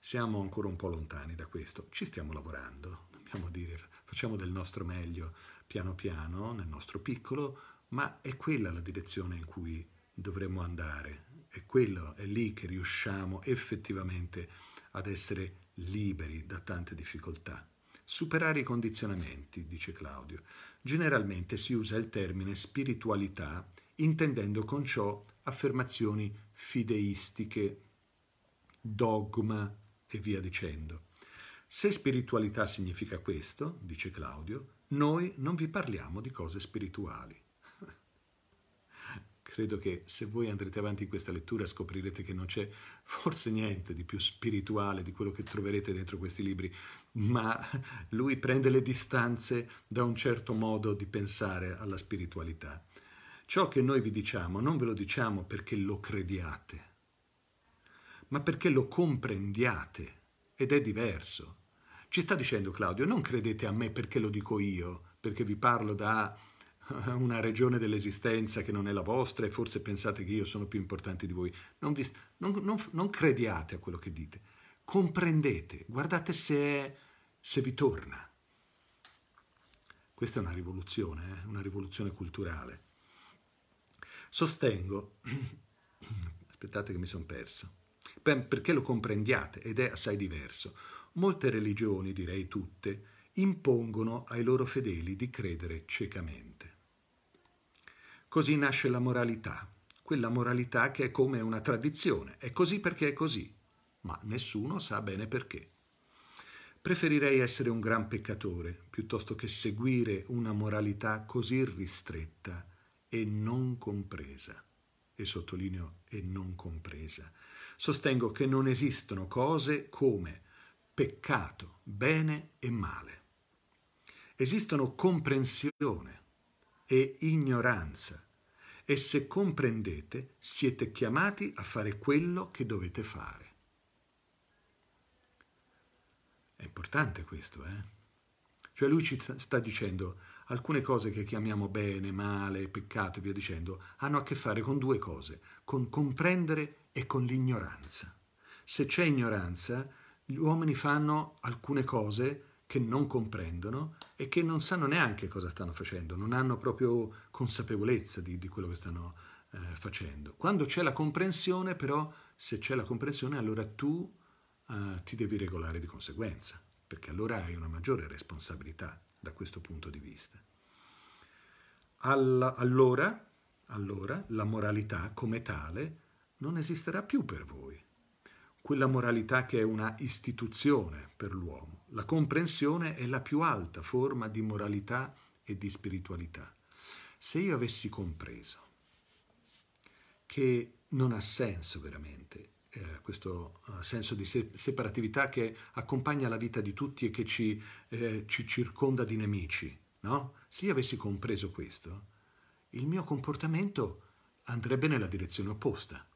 Siamo ancora un po' lontani da questo, ci stiamo lavorando, dobbiamo dire, facciamo del nostro meglio piano piano, nel nostro piccolo, ma è quella la direzione in cui dovremmo andare, è quello, è lì che riusciamo effettivamente ad essere liberi da tante difficoltà. Superare i condizionamenti, dice Claudio, Generalmente si usa il termine spiritualità intendendo con ciò affermazioni fideistiche, dogma e via dicendo. Se spiritualità significa questo, dice Claudio, noi non vi parliamo di cose spirituali credo che se voi andrete avanti in questa lettura scoprirete che non c'è forse niente di più spirituale di quello che troverete dentro questi libri, ma lui prende le distanze da un certo modo di pensare alla spiritualità. Ciò che noi vi diciamo non ve lo diciamo perché lo crediate, ma perché lo comprendiate ed è diverso. Ci sta dicendo Claudio, non credete a me perché lo dico io, perché vi parlo da una regione dell'esistenza che non è la vostra e forse pensate che io sono più importante di voi. Non, vi, non, non, non crediate a quello che dite, comprendete, guardate se, se vi torna. Questa è una rivoluzione, eh? una rivoluzione culturale. Sostengo, aspettate che mi sono perso, perché lo comprendiate ed è assai diverso. Molte religioni, direi tutte, impongono ai loro fedeli di credere ciecamente. Così nasce la moralità, quella moralità che è come una tradizione, è così perché è così, ma nessuno sa bene perché. Preferirei essere un gran peccatore piuttosto che seguire una moralità così ristretta e non compresa. E sottolineo e non compresa. Sostengo che non esistono cose come peccato, bene e male. Esistono comprensione e ignoranza e se comprendete siete chiamati a fare quello che dovete fare. È importante questo, eh? Cioè lui ci sta dicendo alcune cose che chiamiamo bene, male, peccato e via dicendo, hanno a che fare con due cose, con comprendere e con l'ignoranza. Se c'è ignoranza, gli uomini fanno alcune cose che non comprendono e che non sanno neanche cosa stanno facendo, non hanno proprio consapevolezza di, di quello che stanno eh, facendo. Quando c'è la comprensione, però, se c'è la comprensione, allora tu eh, ti devi regolare di conseguenza, perché allora hai una maggiore responsabilità da questo punto di vista. Alla, allora, allora la moralità come tale non esisterà più per voi. Quella moralità che è una istituzione per l'uomo la comprensione è la più alta forma di moralità e di spiritualità. Se io avessi compreso che non ha senso veramente eh, questo eh, senso di separatività che accompagna la vita di tutti e che ci, eh, ci circonda di nemici, no? Se io avessi compreso questo, il mio comportamento andrebbe nella direzione opposta,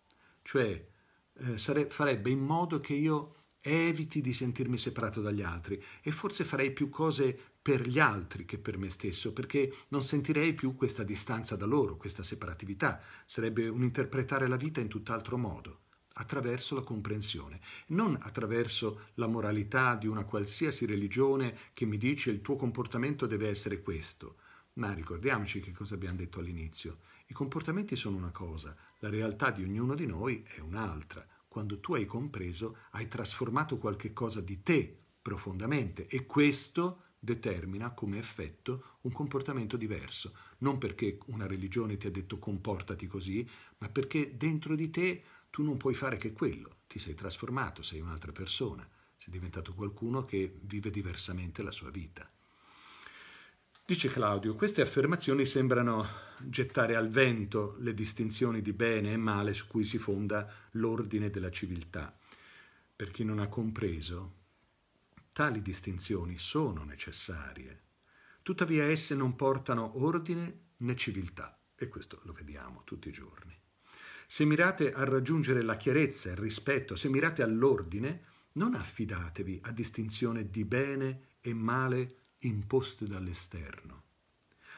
cioè eh, sare- farebbe in modo che io Eviti di sentirmi separato dagli altri e forse farei più cose per gli altri che per me stesso, perché non sentirei più questa distanza da loro, questa separatività. Sarebbe un interpretare la vita in tutt'altro modo, attraverso la comprensione, non attraverso la moralità di una qualsiasi religione che mi dice il tuo comportamento deve essere questo. Ma ricordiamoci che cosa abbiamo detto all'inizio. I comportamenti sono una cosa, la realtà di ognuno di noi è un'altra quando tu hai compreso, hai trasformato qualche cosa di te profondamente e questo determina come effetto un comportamento diverso, non perché una religione ti ha detto comportati così, ma perché dentro di te tu non puoi fare che quello, ti sei trasformato, sei un'altra persona, sei diventato qualcuno che vive diversamente la sua vita. Dice Claudio, queste affermazioni sembrano gettare al vento le distinzioni di bene e male su cui si fonda l'ordine della civiltà. Per chi non ha compreso, tali distinzioni sono necessarie, tuttavia esse non portano ordine né civiltà, e questo lo vediamo tutti i giorni. Se mirate a raggiungere la chiarezza, e il rispetto, se mirate all'ordine, non affidatevi a distinzione di bene e male imposte dall'esterno.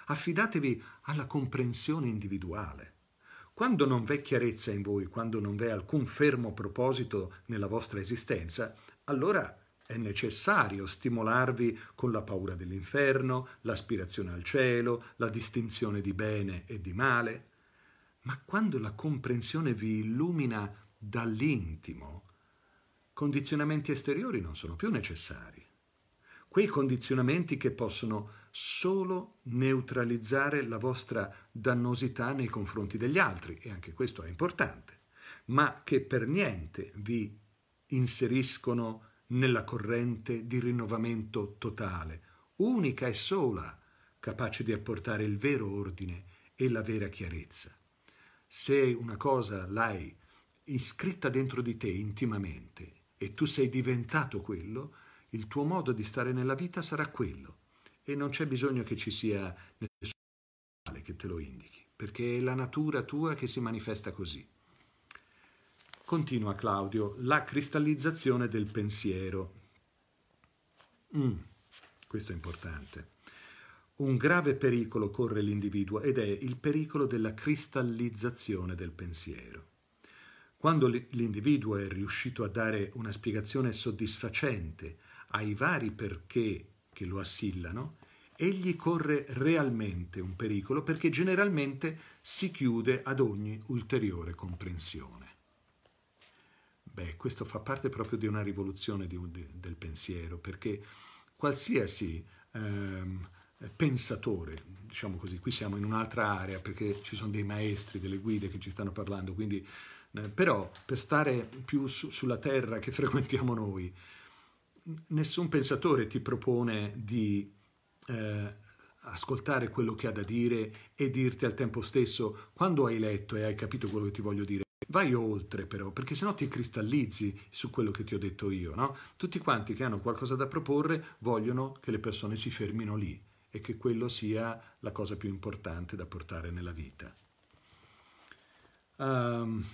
Affidatevi alla comprensione individuale. Quando non v'è chiarezza in voi, quando non v'è alcun fermo proposito nella vostra esistenza, allora è necessario stimolarvi con la paura dell'inferno, l'aspirazione al cielo, la distinzione di bene e di male. Ma quando la comprensione vi illumina dall'intimo, condizionamenti esteriori non sono più necessari. Quei condizionamenti che possono solo neutralizzare la vostra dannosità nei confronti degli altri, e anche questo è importante, ma che per niente vi inseriscono nella corrente di rinnovamento totale, unica e sola, capace di apportare il vero ordine e la vera chiarezza. Se una cosa l'hai iscritta dentro di te intimamente e tu sei diventato quello, il tuo modo di stare nella vita sarà quello e non c'è bisogno che ci sia nessuno che te lo indichi, perché è la natura tua che si manifesta così. Continua Claudio, la cristallizzazione del pensiero. Mm, questo è importante. Un grave pericolo corre l'individuo ed è il pericolo della cristallizzazione del pensiero. Quando l'individuo è riuscito a dare una spiegazione soddisfacente ai vari perché che lo assillano, egli corre realmente un pericolo perché generalmente si chiude ad ogni ulteriore comprensione. Beh, questo fa parte proprio di una rivoluzione di un, di, del pensiero, perché qualsiasi ehm, pensatore, diciamo così, qui siamo in un'altra area perché ci sono dei maestri, delle guide che ci stanno parlando, quindi, eh, però per stare più su, sulla terra che frequentiamo noi, nessun pensatore ti propone di eh, ascoltare quello che ha da dire e dirti al tempo stesso quando hai letto e hai capito quello che ti voglio dire. Vai oltre però, perché sennò ti cristallizzi su quello che ti ho detto io, no? Tutti quanti che hanno qualcosa da proporre vogliono che le persone si fermino lì e che quello sia la cosa più importante da portare nella vita. Um,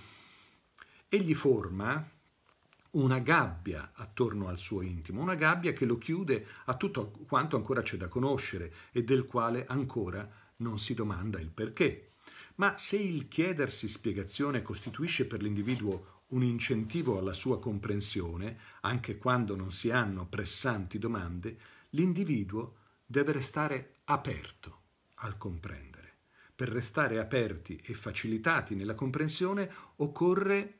egli forma, una gabbia attorno al suo intimo, una gabbia che lo chiude a tutto quanto ancora c'è da conoscere e del quale ancora non si domanda il perché. Ma se il chiedersi spiegazione costituisce per l'individuo un incentivo alla sua comprensione, anche quando non si hanno pressanti domande, l'individuo deve restare aperto al comprendere. Per restare aperti e facilitati nella comprensione occorre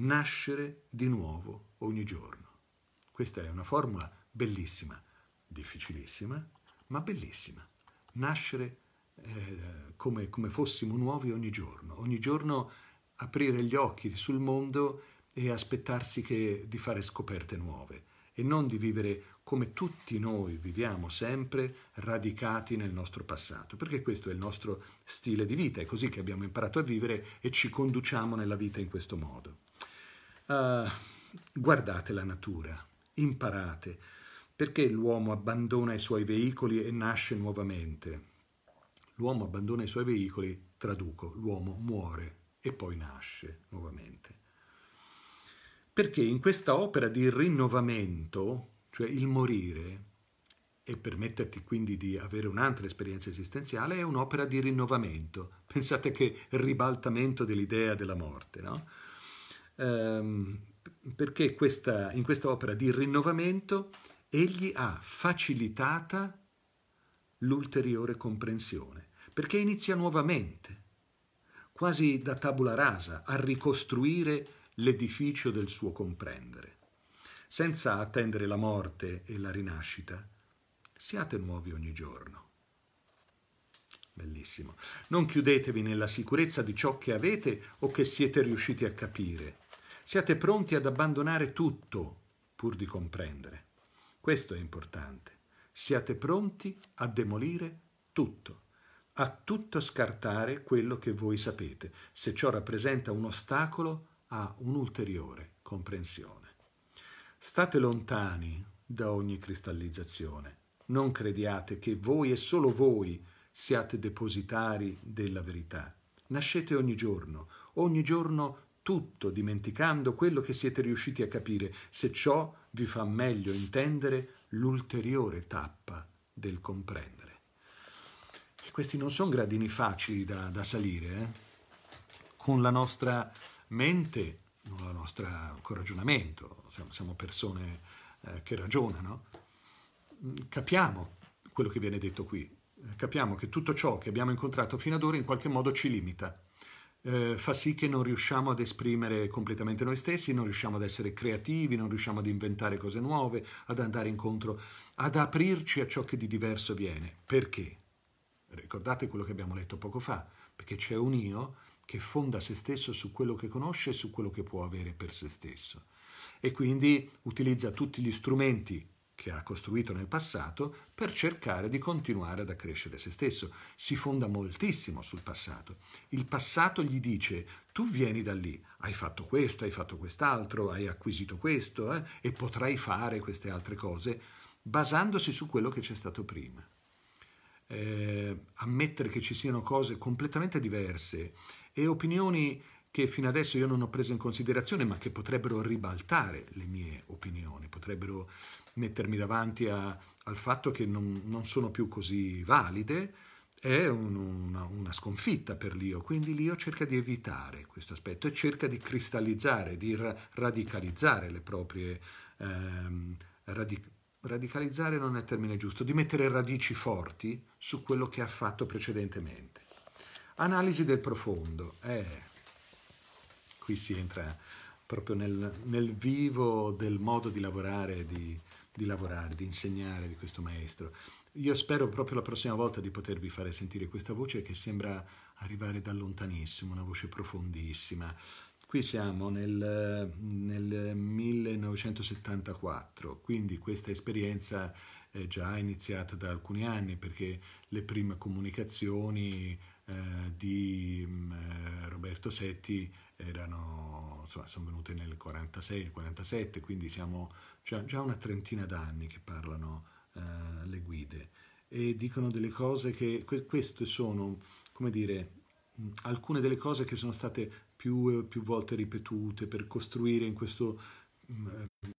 nascere di nuovo ogni giorno. Questa è una formula bellissima, difficilissima, ma bellissima. Nascere eh, come, come fossimo nuovi ogni giorno, ogni giorno aprire gli occhi sul mondo e aspettarsi che, di fare scoperte nuove e non di vivere come tutti noi viviamo sempre radicati nel nostro passato, perché questo è il nostro stile di vita, è così che abbiamo imparato a vivere e ci conduciamo nella vita in questo modo. Uh, guardate la natura, imparate. Perché l'uomo abbandona i suoi veicoli e nasce nuovamente? L'uomo abbandona i suoi veicoli, traduco, l'uomo muore e poi nasce nuovamente. Perché in questa opera di rinnovamento, cioè il morire, e permetterti quindi di avere un'altra esperienza esistenziale, è un'opera di rinnovamento. Pensate che ribaltamento dell'idea della morte, no? ehm, perché questa, in questa opera di rinnovamento egli ha facilitata l'ulteriore comprensione, perché inizia nuovamente, quasi da tabula rasa, a ricostruire l'edificio del suo comprendere. Senza attendere la morte e la rinascita, siate nuovi ogni giorno. Bellissimo. Non chiudetevi nella sicurezza di ciò che avete o che siete riusciti a capire Siate pronti ad abbandonare tutto pur di comprendere. Questo è importante. Siate pronti a demolire tutto, a tutto scartare quello che voi sapete, se ciò rappresenta un ostacolo a un'ulteriore comprensione. State lontani da ogni cristallizzazione. Non crediate che voi e solo voi siate depositari della verità. Nascete ogni giorno, ogni giorno tutto dimenticando quello che siete riusciti a capire, se ciò vi fa meglio intendere l'ulteriore tappa del comprendere. E questi non sono gradini facili da, da salire. Eh? Con la nostra mente, con il nostro ragionamento, siamo, siamo persone eh, che ragionano, mm, capiamo quello che viene detto qui, capiamo che tutto ciò che abbiamo incontrato fino ad ora in qualche modo ci limita eh, fa sì che non riusciamo ad esprimere completamente noi stessi, non riusciamo ad essere creativi, non riusciamo ad inventare cose nuove, ad andare incontro, ad aprirci a ciò che di diverso viene. Perché? Ricordate quello che abbiamo letto poco fa, perché c'è un io che fonda se stesso su quello che conosce e su quello che può avere per se stesso. E quindi utilizza tutti gli strumenti che ha costruito nel passato per cercare di continuare ad accrescere se stesso. Si fonda moltissimo sul passato. Il passato gli dice tu vieni da lì, hai fatto questo, hai fatto quest'altro, hai acquisito questo eh, e potrai fare queste altre cose basandosi su quello che c'è stato prima. Eh, ammettere che ci siano cose completamente diverse e opinioni che fino adesso io non ho preso in considerazione, ma che potrebbero ribaltare le mie opinioni, potrebbero mettermi davanti a, al fatto che non, non, sono più così valide, è un, una, una, sconfitta per l'io. Quindi l'io cerca di evitare questo aspetto e cerca di cristallizzare, di radicalizzare le proprie... Ehm, radic radicalizzare non è il termine giusto, di mettere radici forti su quello che ha fatto precedentemente. Analisi del profondo. Eh, qui si entra proprio nel, nel vivo del modo di lavorare di, di lavorare, di insegnare di questo maestro. Io spero proprio la prossima volta di potervi fare sentire questa voce che sembra arrivare da lontanissimo, una voce profondissima. Qui siamo nel, nel 1974, quindi questa esperienza è già iniziata da alcuni anni perché le prime comunicazioni eh, di mm, eh, Roberto Setti erano, insomma, sono venute nel 46, nel 47, quindi siamo già, già una trentina d'anni che parlano eh, le guide e dicono delle cose che, queste sono, come dire, alcune delle cose che sono state più, più volte ripetute per costruire in questo gruppo eh,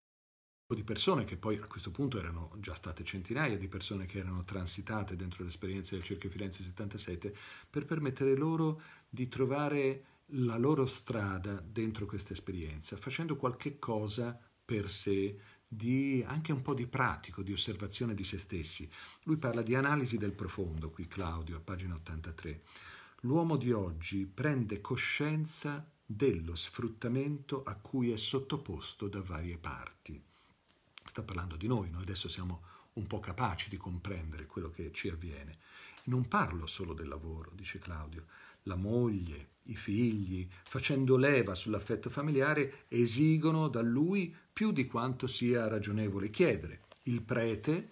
di persone che poi a questo punto erano già state centinaia di persone che erano transitate dentro l'esperienza del Cerchio Firenze 77 per permettere loro di trovare la loro strada dentro questa esperienza, facendo qualche cosa per sé di anche un po' di pratico, di osservazione di se stessi. Lui parla di analisi del profondo, qui Claudio, a pagina 83. L'uomo di oggi prende coscienza dello sfruttamento a cui è sottoposto da varie parti. Sta parlando di noi, noi adesso siamo un po' capaci di comprendere quello che ci avviene. Non parlo solo del lavoro, dice Claudio, la moglie, i figli, facendo leva sull'affetto familiare, esigono da lui più di quanto sia ragionevole chiedere. Il prete,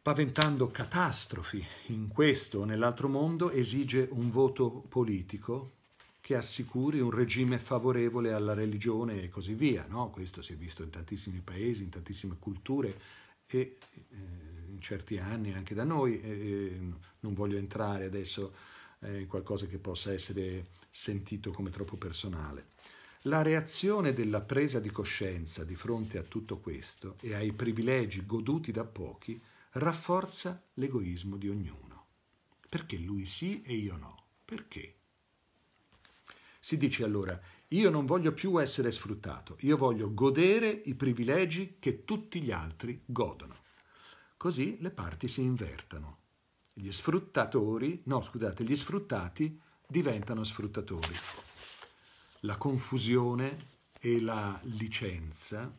paventando catastrofi in questo o nell'altro mondo, esige un voto politico che assicuri un regime favorevole alla religione e così via. No? Questo si è visto in tantissimi paesi, in tantissime culture e eh, in certi anni anche da noi. Eh, non voglio entrare adesso eh, qualcosa che possa essere sentito come troppo personale. La reazione della presa di coscienza di fronte a tutto questo e ai privilegi goduti da pochi rafforza l'egoismo di ognuno. Perché lui sì e io no? Perché? Si dice allora, io non voglio più essere sfruttato, io voglio godere i privilegi che tutti gli altri godono. Così le parti si invertono gli sfruttatori, no scusate, gli sfruttati diventano sfruttatori. La confusione e la licenza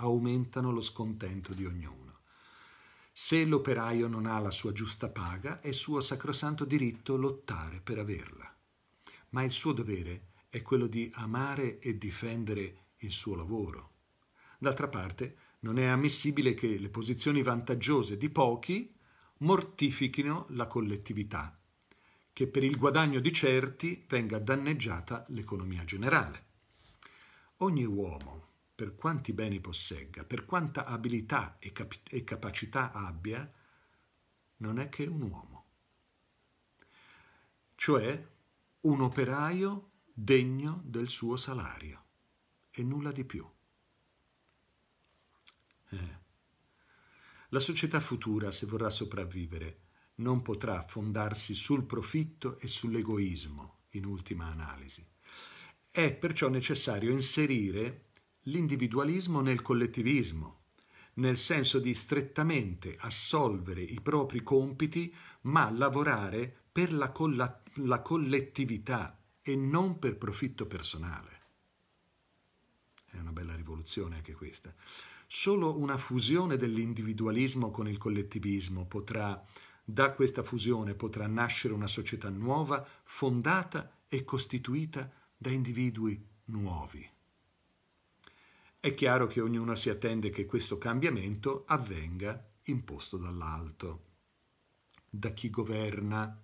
aumentano lo scontento di ognuno. Se l'operaio non ha la sua giusta paga, è suo sacrosanto diritto lottare per averla. Ma il suo dovere è quello di amare e difendere il suo lavoro. D'altra parte, non è ammissibile che le posizioni vantaggiose di pochi mortifichino la collettività, che per il guadagno di certi venga danneggiata l'economia generale. Ogni uomo, per quanti beni possegga, per quanta abilità e, cap e capacità abbia, non è che un uomo, cioè un operaio degno del suo salario e nulla di più. Eh. La società futura, se vorrà sopravvivere, non potrà fondarsi sul profitto e sull'egoismo, in ultima analisi. È perciò necessario inserire l'individualismo nel collettivismo, nel senso di strettamente assolvere i propri compiti, ma lavorare per la, colla- la collettività e non per profitto personale. È una bella rivoluzione anche questa. Solo una fusione dell'individualismo con il collettivismo potrà, da questa fusione potrà nascere una società nuova, fondata e costituita da individui nuovi. È chiaro che ognuno si attende che questo cambiamento avvenga imposto dall'alto, da chi governa,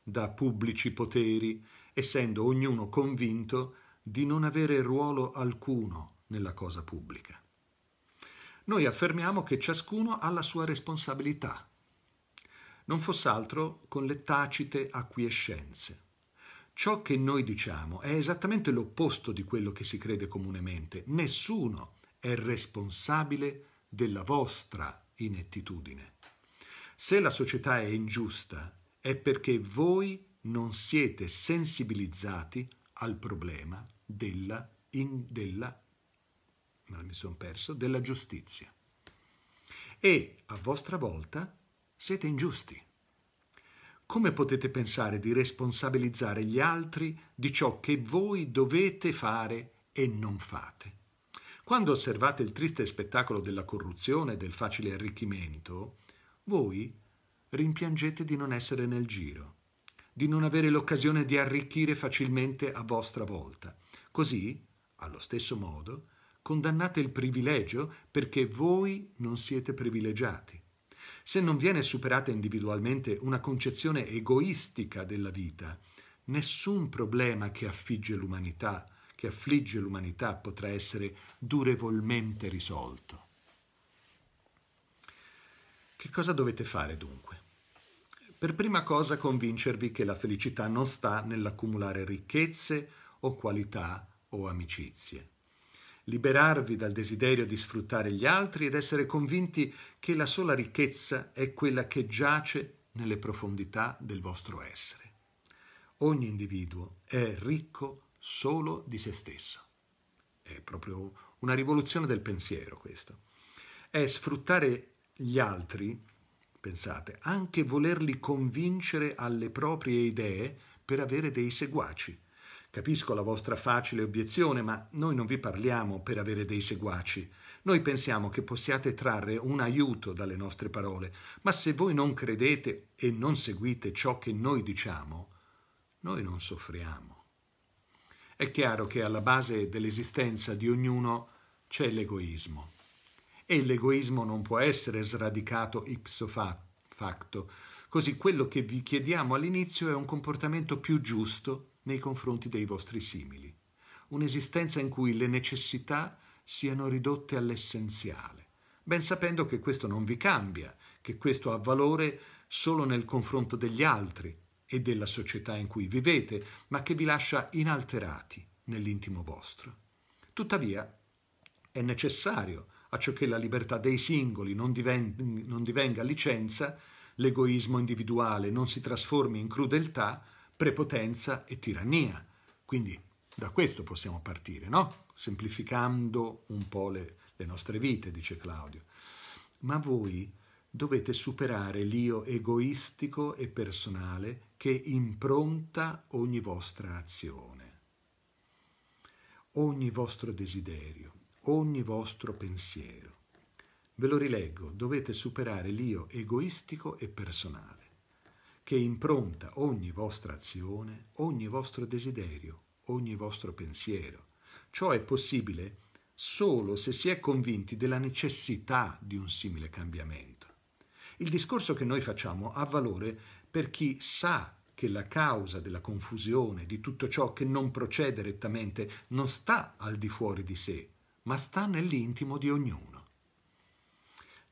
da pubblici poteri, essendo ognuno convinto di non avere ruolo alcuno nella cosa pubblica noi affermiamo che ciascuno ha la sua responsabilità, non fosse altro con le tacite acquiescenze. Ciò che noi diciamo è esattamente l'opposto di quello che si crede comunemente. Nessuno è responsabile della vostra inettitudine. Se la società è ingiusta è perché voi non siete sensibilizzati al problema della, in, della ma mi sono perso, della giustizia. E a vostra volta siete ingiusti. Come potete pensare di responsabilizzare gli altri di ciò che voi dovete fare e non fate? Quando osservate il triste spettacolo della corruzione e del facile arricchimento, voi rimpiangete di non essere nel giro, di non avere l'occasione di arricchire facilmente a vostra volta. Così, allo stesso modo, condannate il privilegio perché voi non siete privilegiati. Se non viene superata individualmente una concezione egoistica della vita, nessun problema che affligge l'umanità, che affligge l'umanità potrà essere durevolmente risolto. Che cosa dovete fare dunque? Per prima cosa convincervi che la felicità non sta nell'accumulare ricchezze o qualità o amicizie liberarvi dal desiderio di sfruttare gli altri ed essere convinti che la sola ricchezza è quella che giace nelle profondità del vostro essere. Ogni individuo è ricco solo di se stesso. È proprio una rivoluzione del pensiero questo. È sfruttare gli altri, pensate, anche volerli convincere alle proprie idee per avere dei seguaci Capisco la vostra facile obiezione, ma noi non vi parliamo per avere dei seguaci. Noi pensiamo che possiate trarre un aiuto dalle nostre parole, ma se voi non credete e non seguite ciò che noi diciamo, noi non soffriamo. È chiaro che alla base dell'esistenza di ognuno c'è l'egoismo e l'egoismo non può essere sradicato ipso facto. Così quello che vi chiediamo all'inizio è un comportamento più giusto nei confronti dei vostri simili, un'esistenza in cui le necessità siano ridotte all'essenziale, ben sapendo che questo non vi cambia, che questo ha valore solo nel confronto degli altri e della società in cui vivete, ma che vi lascia inalterati nell'intimo vostro. Tuttavia, è necessario, a ciò che la libertà dei singoli non, diven- non divenga licenza, l'egoismo individuale non si trasformi in crudeltà, prepotenza e tirannia. Quindi da questo possiamo partire, no? semplificando un po' le, le nostre vite, dice Claudio. Ma voi dovete superare l'io egoistico e personale che impronta ogni vostra azione, ogni vostro desiderio, ogni vostro pensiero. Ve lo rileggo, dovete superare l'io egoistico e personale che impronta ogni vostra azione, ogni vostro desiderio, ogni vostro pensiero. Ciò è possibile solo se si è convinti della necessità di un simile cambiamento. Il discorso che noi facciamo ha valore per chi sa che la causa della confusione, di tutto ciò che non procede rettamente, non sta al di fuori di sé, ma sta nell'intimo di ognuno.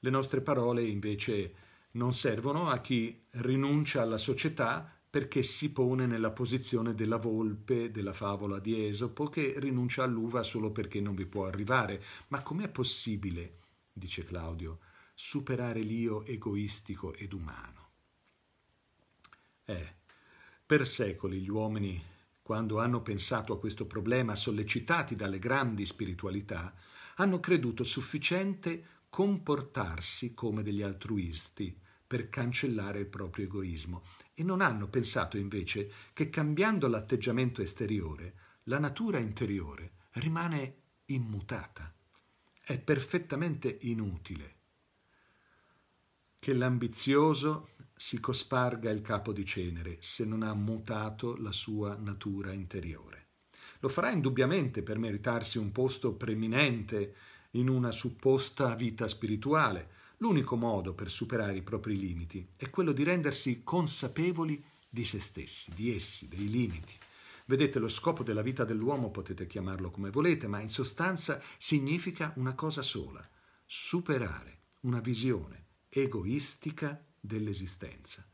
Le nostre parole invece non servono a chi rinuncia alla società perché si pone nella posizione della volpe della favola di Esopo che rinuncia all'uva solo perché non vi può arrivare. Ma com'è possibile, dice Claudio, superare l'io egoistico ed umano? Eh, per secoli gli uomini, quando hanno pensato a questo problema, sollecitati dalle grandi spiritualità, hanno creduto sufficiente comportarsi come degli altruisti per cancellare il proprio egoismo e non hanno pensato invece che cambiando l'atteggiamento esteriore, la natura interiore rimane immutata. È perfettamente inutile che l'ambizioso si cosparga il capo di cenere se non ha mutato la sua natura interiore. Lo farà indubbiamente per meritarsi un posto preminente in una supposta vita spirituale. L'unico modo per superare i propri limiti è quello di rendersi consapevoli di se stessi, di essi, dei limiti. Vedete, lo scopo della vita dell'uomo potete chiamarlo come volete, ma in sostanza significa una cosa sola, superare una visione egoistica dell'esistenza.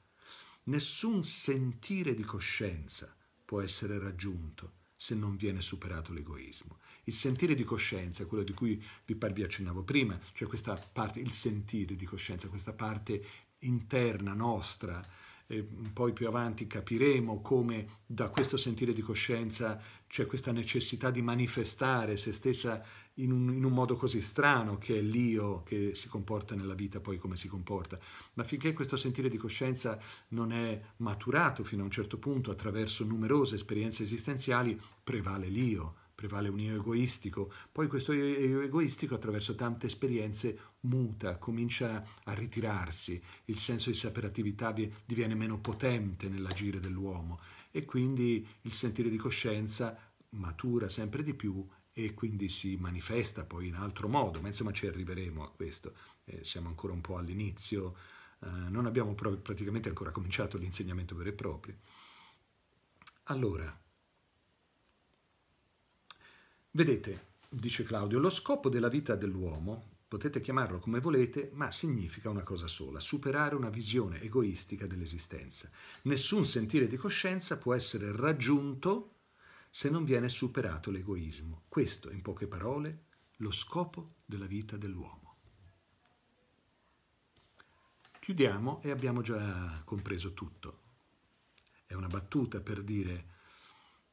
Nessun sentire di coscienza può essere raggiunto se non viene superato l'egoismo. Il sentire di coscienza, quello di cui vi, par- accennavo prima, cioè questa parte, il sentire di coscienza, questa parte interna nostra, e poi più avanti capiremo come da questo sentire di coscienza c'è questa necessità di manifestare se stessa in un, in un, modo così strano che è l'io che si comporta nella vita poi come si comporta. Ma finché questo sentire di coscienza non è maturato fino a un certo punto attraverso numerose esperienze esistenziali, prevale l'io, prevale un io egoistico, poi questo io egoistico attraverso tante esperienze muta, comincia a ritirarsi, il senso di saperatività diviene meno potente nell'agire dell'uomo e quindi il sentire di coscienza matura sempre di più e quindi si manifesta poi in altro modo, ma insomma ci arriveremo a questo, eh, siamo ancora un po' all'inizio, eh, non abbiamo praticamente ancora cominciato l'insegnamento vero e proprio. Allora, Vedete, dice Claudio, lo scopo della vita dell'uomo, potete chiamarlo come volete, ma significa una cosa sola, superare una visione egoistica dell'esistenza. Nessun sentire di coscienza può essere raggiunto se non viene superato l'egoismo. Questo, in poche parole, lo scopo della vita dell'uomo. Chiudiamo e abbiamo già compreso tutto. È una battuta per dire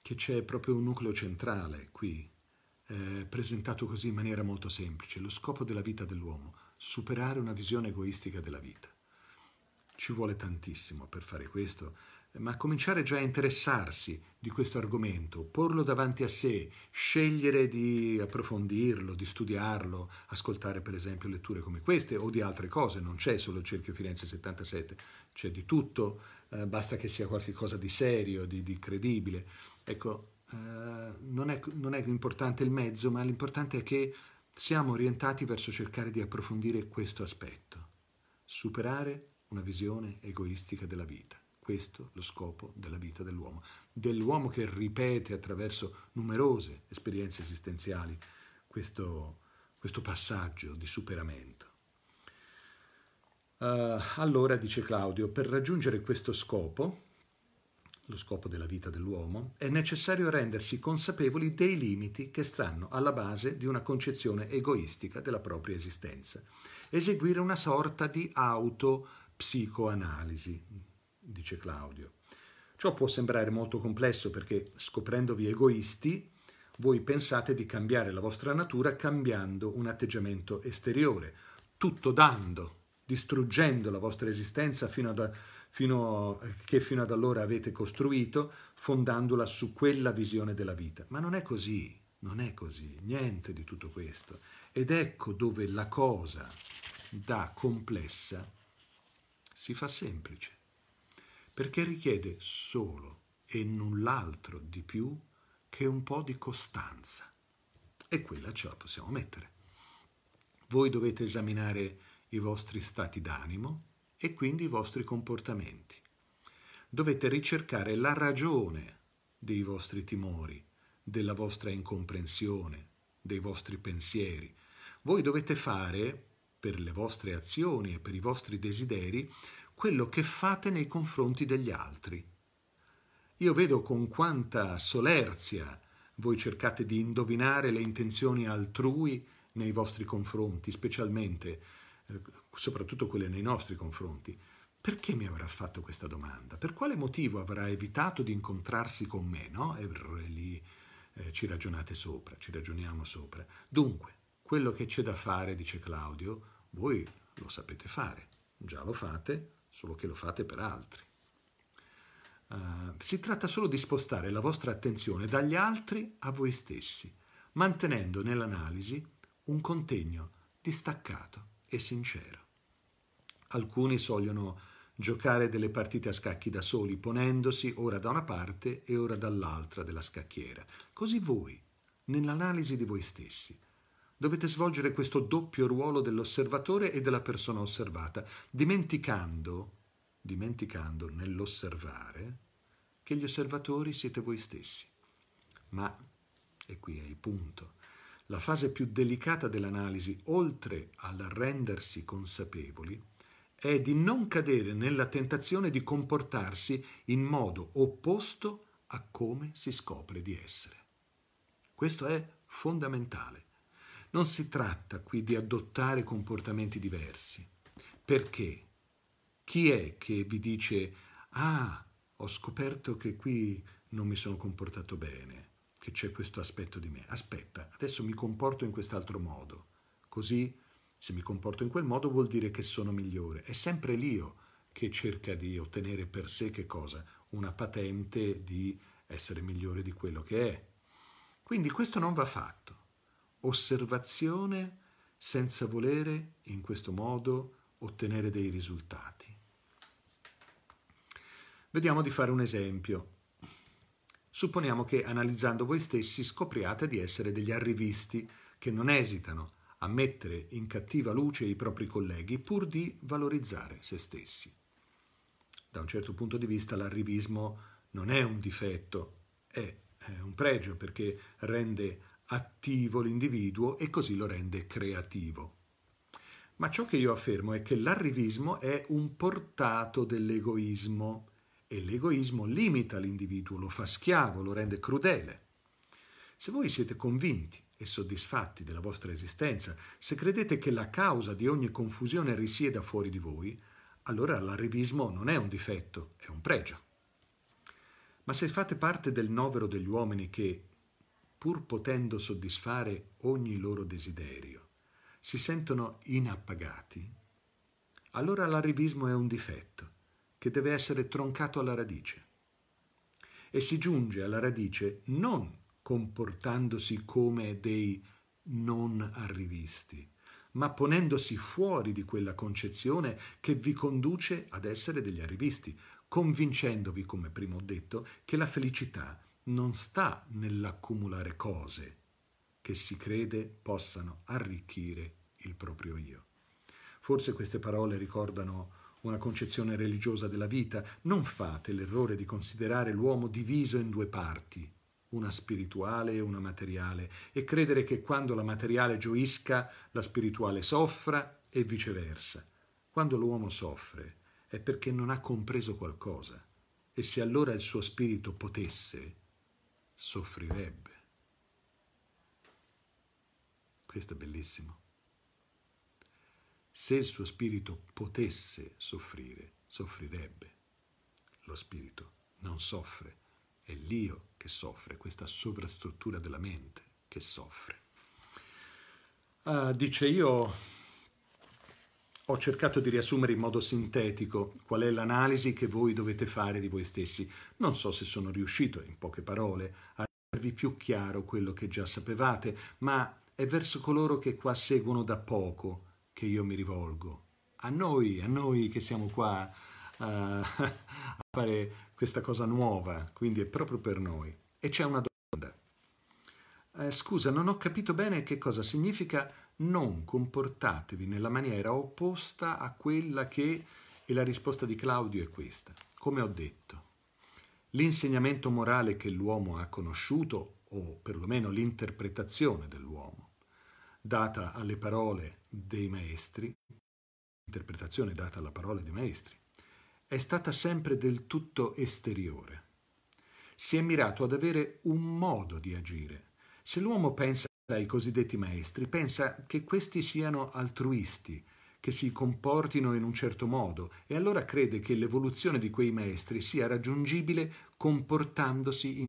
che c'è proprio un nucleo centrale qui eh, presentato così in maniera molto semplice. Lo scopo della vita dell'uomo, superare una visione egoistica della vita. Ci vuole tantissimo per fare questo, ma cominciare già a interessarsi di questo argomento, porlo davanti a sé, scegliere di approfondirlo, di studiarlo, ascoltare per esempio letture come queste o di altre cose, non c'è solo il Cerchio Firenze 77, c'è di tutto, eh, basta che sia qualcosa di serio, di, di credibile. Ecco, eh, non, è, non è importante il mezzo, ma l'importante è che siamo orientati verso cercare di approfondire questo aspetto, superare una visione egoistica della vita. Questo è lo scopo della vita dell'uomo, dell'uomo che ripete attraverso numerose esperienze esistenziali questo, questo passaggio di superamento. Uh, allora, dice Claudio, per raggiungere questo scopo lo scopo della vita dell'uomo, è necessario rendersi consapevoli dei limiti che stanno alla base di una concezione egoistica della propria esistenza. Eseguire una sorta di auto-psicoanalisi, dice Claudio. Ciò può sembrare molto complesso perché scoprendovi egoisti, voi pensate di cambiare la vostra natura cambiando un atteggiamento esteriore, tutto dando, distruggendo la vostra esistenza fino ad fino, che fino ad allora avete costruito fondandola su quella visione della vita. Ma non è così, non è così, niente di tutto questo. Ed ecco dove la cosa da complessa si fa semplice, perché richiede solo e null'altro di più che un po' di costanza. E quella ce la possiamo mettere. Voi dovete esaminare i vostri stati d'animo, e quindi i vostri comportamenti. Dovete ricercare la ragione dei vostri timori, della vostra incomprensione, dei vostri pensieri. Voi dovete fare, per le vostre azioni e per i vostri desideri, quello che fate nei confronti degli altri. Io vedo con quanta solerzia voi cercate di indovinare le intenzioni altrui nei vostri confronti, specialmente eh, soprattutto quelle nei nostri confronti, perché mi avrà fatto questa domanda? Per quale motivo avrà evitato di incontrarsi con me? No? E lì eh, ci ragionate sopra, ci ragioniamo sopra. Dunque, quello che c'è da fare, dice Claudio, voi lo sapete fare, già lo fate, solo che lo fate per altri. Uh, si tratta solo di spostare la vostra attenzione dagli altri a voi stessi, mantenendo nell'analisi un contegno distaccato e sincero. Alcuni sogliono giocare delle partite a scacchi da soli, ponendosi ora da una parte e ora dall'altra della scacchiera. Così voi, nell'analisi di voi stessi, dovete svolgere questo doppio ruolo dell'osservatore e della persona osservata, dimenticando, dimenticando nell'osservare, che gli osservatori siete voi stessi. Ma, e qui è il punto, la fase più delicata dell'analisi, oltre al rendersi consapevoli, è di non cadere nella tentazione di comportarsi in modo opposto a come si scopre di essere. Questo è fondamentale. Non si tratta qui di adottare comportamenti diversi, perché chi è che vi dice ah, ho scoperto che qui non mi sono comportato bene, che c'è questo aspetto di me. Aspetta, adesso mi comporto in quest'altro modo, così se mi comporto in quel modo vuol dire che sono migliore. È sempre l'io che cerca di ottenere per sé che cosa? Una patente di essere migliore di quello che è. Quindi questo non va fatto. Osservazione senza volere in questo modo ottenere dei risultati. Vediamo di fare un esempio. Supponiamo che analizzando voi stessi scopriate di essere degli arrivisti che non esitano a mettere in cattiva luce i propri colleghi pur di valorizzare se stessi. Da un certo punto di vista l'arrivismo non è un difetto, è un pregio perché rende attivo l'individuo e così lo rende creativo. Ma ciò che io affermo è che l'arrivismo è un portato dell'egoismo e l'egoismo limita l'individuo, lo fa schiavo, lo rende crudele. Se voi siete convinti e soddisfatti della vostra esistenza, se credete che la causa di ogni confusione risieda fuori di voi, allora l'arrivismo non è un difetto, è un pregio. Ma se fate parte del novero degli uomini che, pur potendo soddisfare ogni loro desiderio, si sentono inappagati, allora l'arrivismo è un difetto che deve essere troncato alla radice. E si giunge alla radice non comportandosi come dei non arrivisti, ma ponendosi fuori di quella concezione che vi conduce ad essere degli arrivisti, convincendovi, come prima ho detto, che la felicità non sta nell'accumulare cose che si crede possano arricchire il proprio io. Forse queste parole ricordano una concezione religiosa della vita. Non fate l'errore di considerare l'uomo diviso in due parti, una spirituale e una materiale, e credere che quando la materiale gioisca la spirituale soffra e viceversa. Quando l'uomo soffre è perché non ha compreso qualcosa e se allora il suo spirito potesse, soffrirebbe. Questo è bellissimo. Se il suo spirito potesse soffrire, soffrirebbe. Lo spirito non soffre è l'io che soffre, questa sovrastruttura della mente che soffre. Uh, dice io ho cercato di riassumere in modo sintetico qual è l'analisi che voi dovete fare di voi stessi. Non so se sono riuscito, in poche parole, a rendervi più chiaro quello che già sapevate, ma è verso coloro che qua seguono da poco che io mi rivolgo. A noi, a noi che siamo qua eh, a fare questa cosa nuova, quindi è proprio per noi. E c'è una domanda. Eh, scusa, non ho capito bene che cosa significa non comportatevi nella maniera opposta a quella che... E la risposta di Claudio è questa. Come ho detto, l'insegnamento morale che l'uomo ha conosciuto, o perlomeno l'interpretazione dell'uomo, data alle parole dei maestri, interpretazione data alla parola dei maestri, è stata sempre del tutto esteriore. Si è mirato ad avere un modo di agire. Se l'uomo pensa ai cosiddetti maestri, pensa che questi siano altruisti, che si comportino in un certo modo, e allora crede che l'evoluzione di quei maestri sia raggiungibile comportandosi in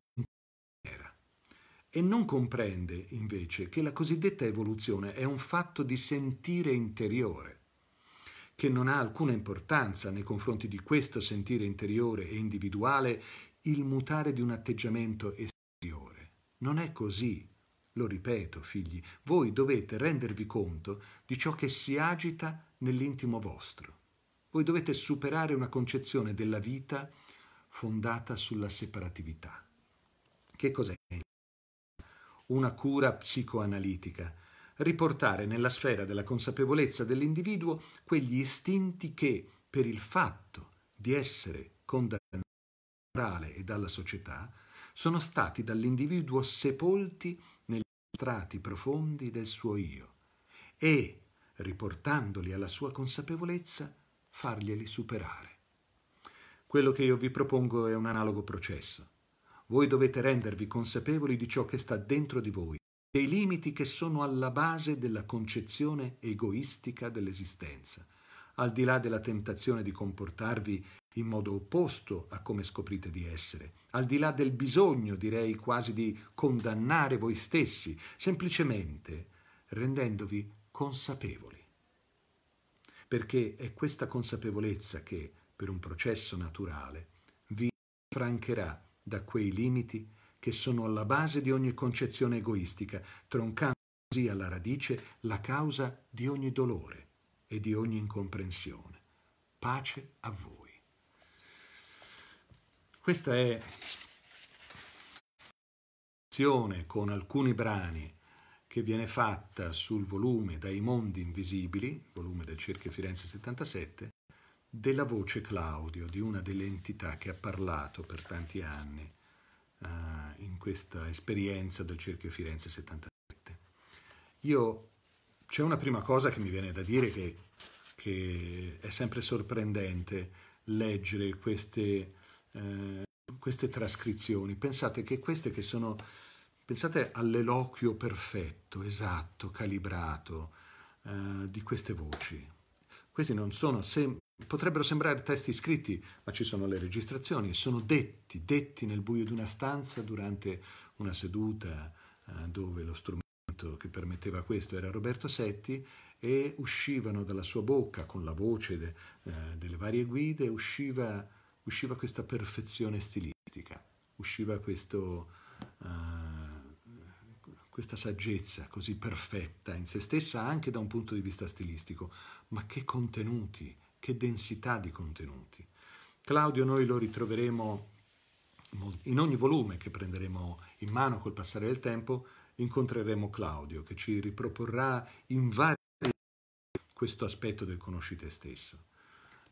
e non comprende invece che la cosiddetta evoluzione è un fatto di sentire interiore che non ha alcuna importanza nei confronti di questo sentire interiore e individuale il mutare di un atteggiamento esteriore. Non è così. Lo ripeto, figli, voi dovete rendervi conto di ciò che si agita nell'intimo vostro. Voi dovete superare una concezione della vita fondata sulla separatività. Che cos'è? Una cura psicoanalitica riportare nella sfera della consapevolezza dell'individuo quegli istinti che, per il fatto di essere condannati dalla morale e dalla società, sono stati dall'individuo sepolti negli strati profondi del suo io e, riportandoli alla sua consapevolezza, farglieli superare. Quello che io vi propongo è un analogo processo. Voi dovete rendervi consapevoli di ciò che sta dentro di voi dei limiti che sono alla base della concezione egoistica dell'esistenza, al di là della tentazione di comportarvi in modo opposto a come scoprite di essere, al di là del bisogno, direi quasi, di condannare voi stessi, semplicemente rendendovi consapevoli. Perché è questa consapevolezza che, per un processo naturale, vi francherà da quei limiti che sono alla base di ogni concezione egoistica, troncando così alla radice la causa di ogni dolore e di ogni incomprensione. Pace a voi. Questa è con alcuni brani che viene fatta sul volume Dai mondi invisibili, volume del Cerchio Firenze 77, della voce Claudio, di una delle entità che ha parlato per tanti anni uh, in questa esperienza del Cerchio Firenze 77. Io, c'è una prima cosa che mi viene da dire che, che è sempre sorprendente leggere queste, uh, queste trascrizioni. Pensate che queste che sono... Pensate all'eloquio perfetto, esatto, calibrato eh, di queste voci. Questi non sono, sem- Potrebbero sembrare testi scritti, ma ci sono le registrazioni e sono detti, detti nel buio di una stanza durante una seduta eh, dove lo strumento che permetteva questo era Roberto Setti e uscivano dalla sua bocca con la voce de, eh, delle varie guide, usciva, usciva, questa perfezione stilistica, usciva questo, eh, questa saggezza così perfetta in se stessa anche da un punto di vista stilistico, ma che contenuti! che densità di contenuti. Claudio noi lo ritroveremo in ogni volume che prenderemo in mano col passare del tempo, incontreremo Claudio che ci riproporrà in vari questo aspetto del conosci te stesso.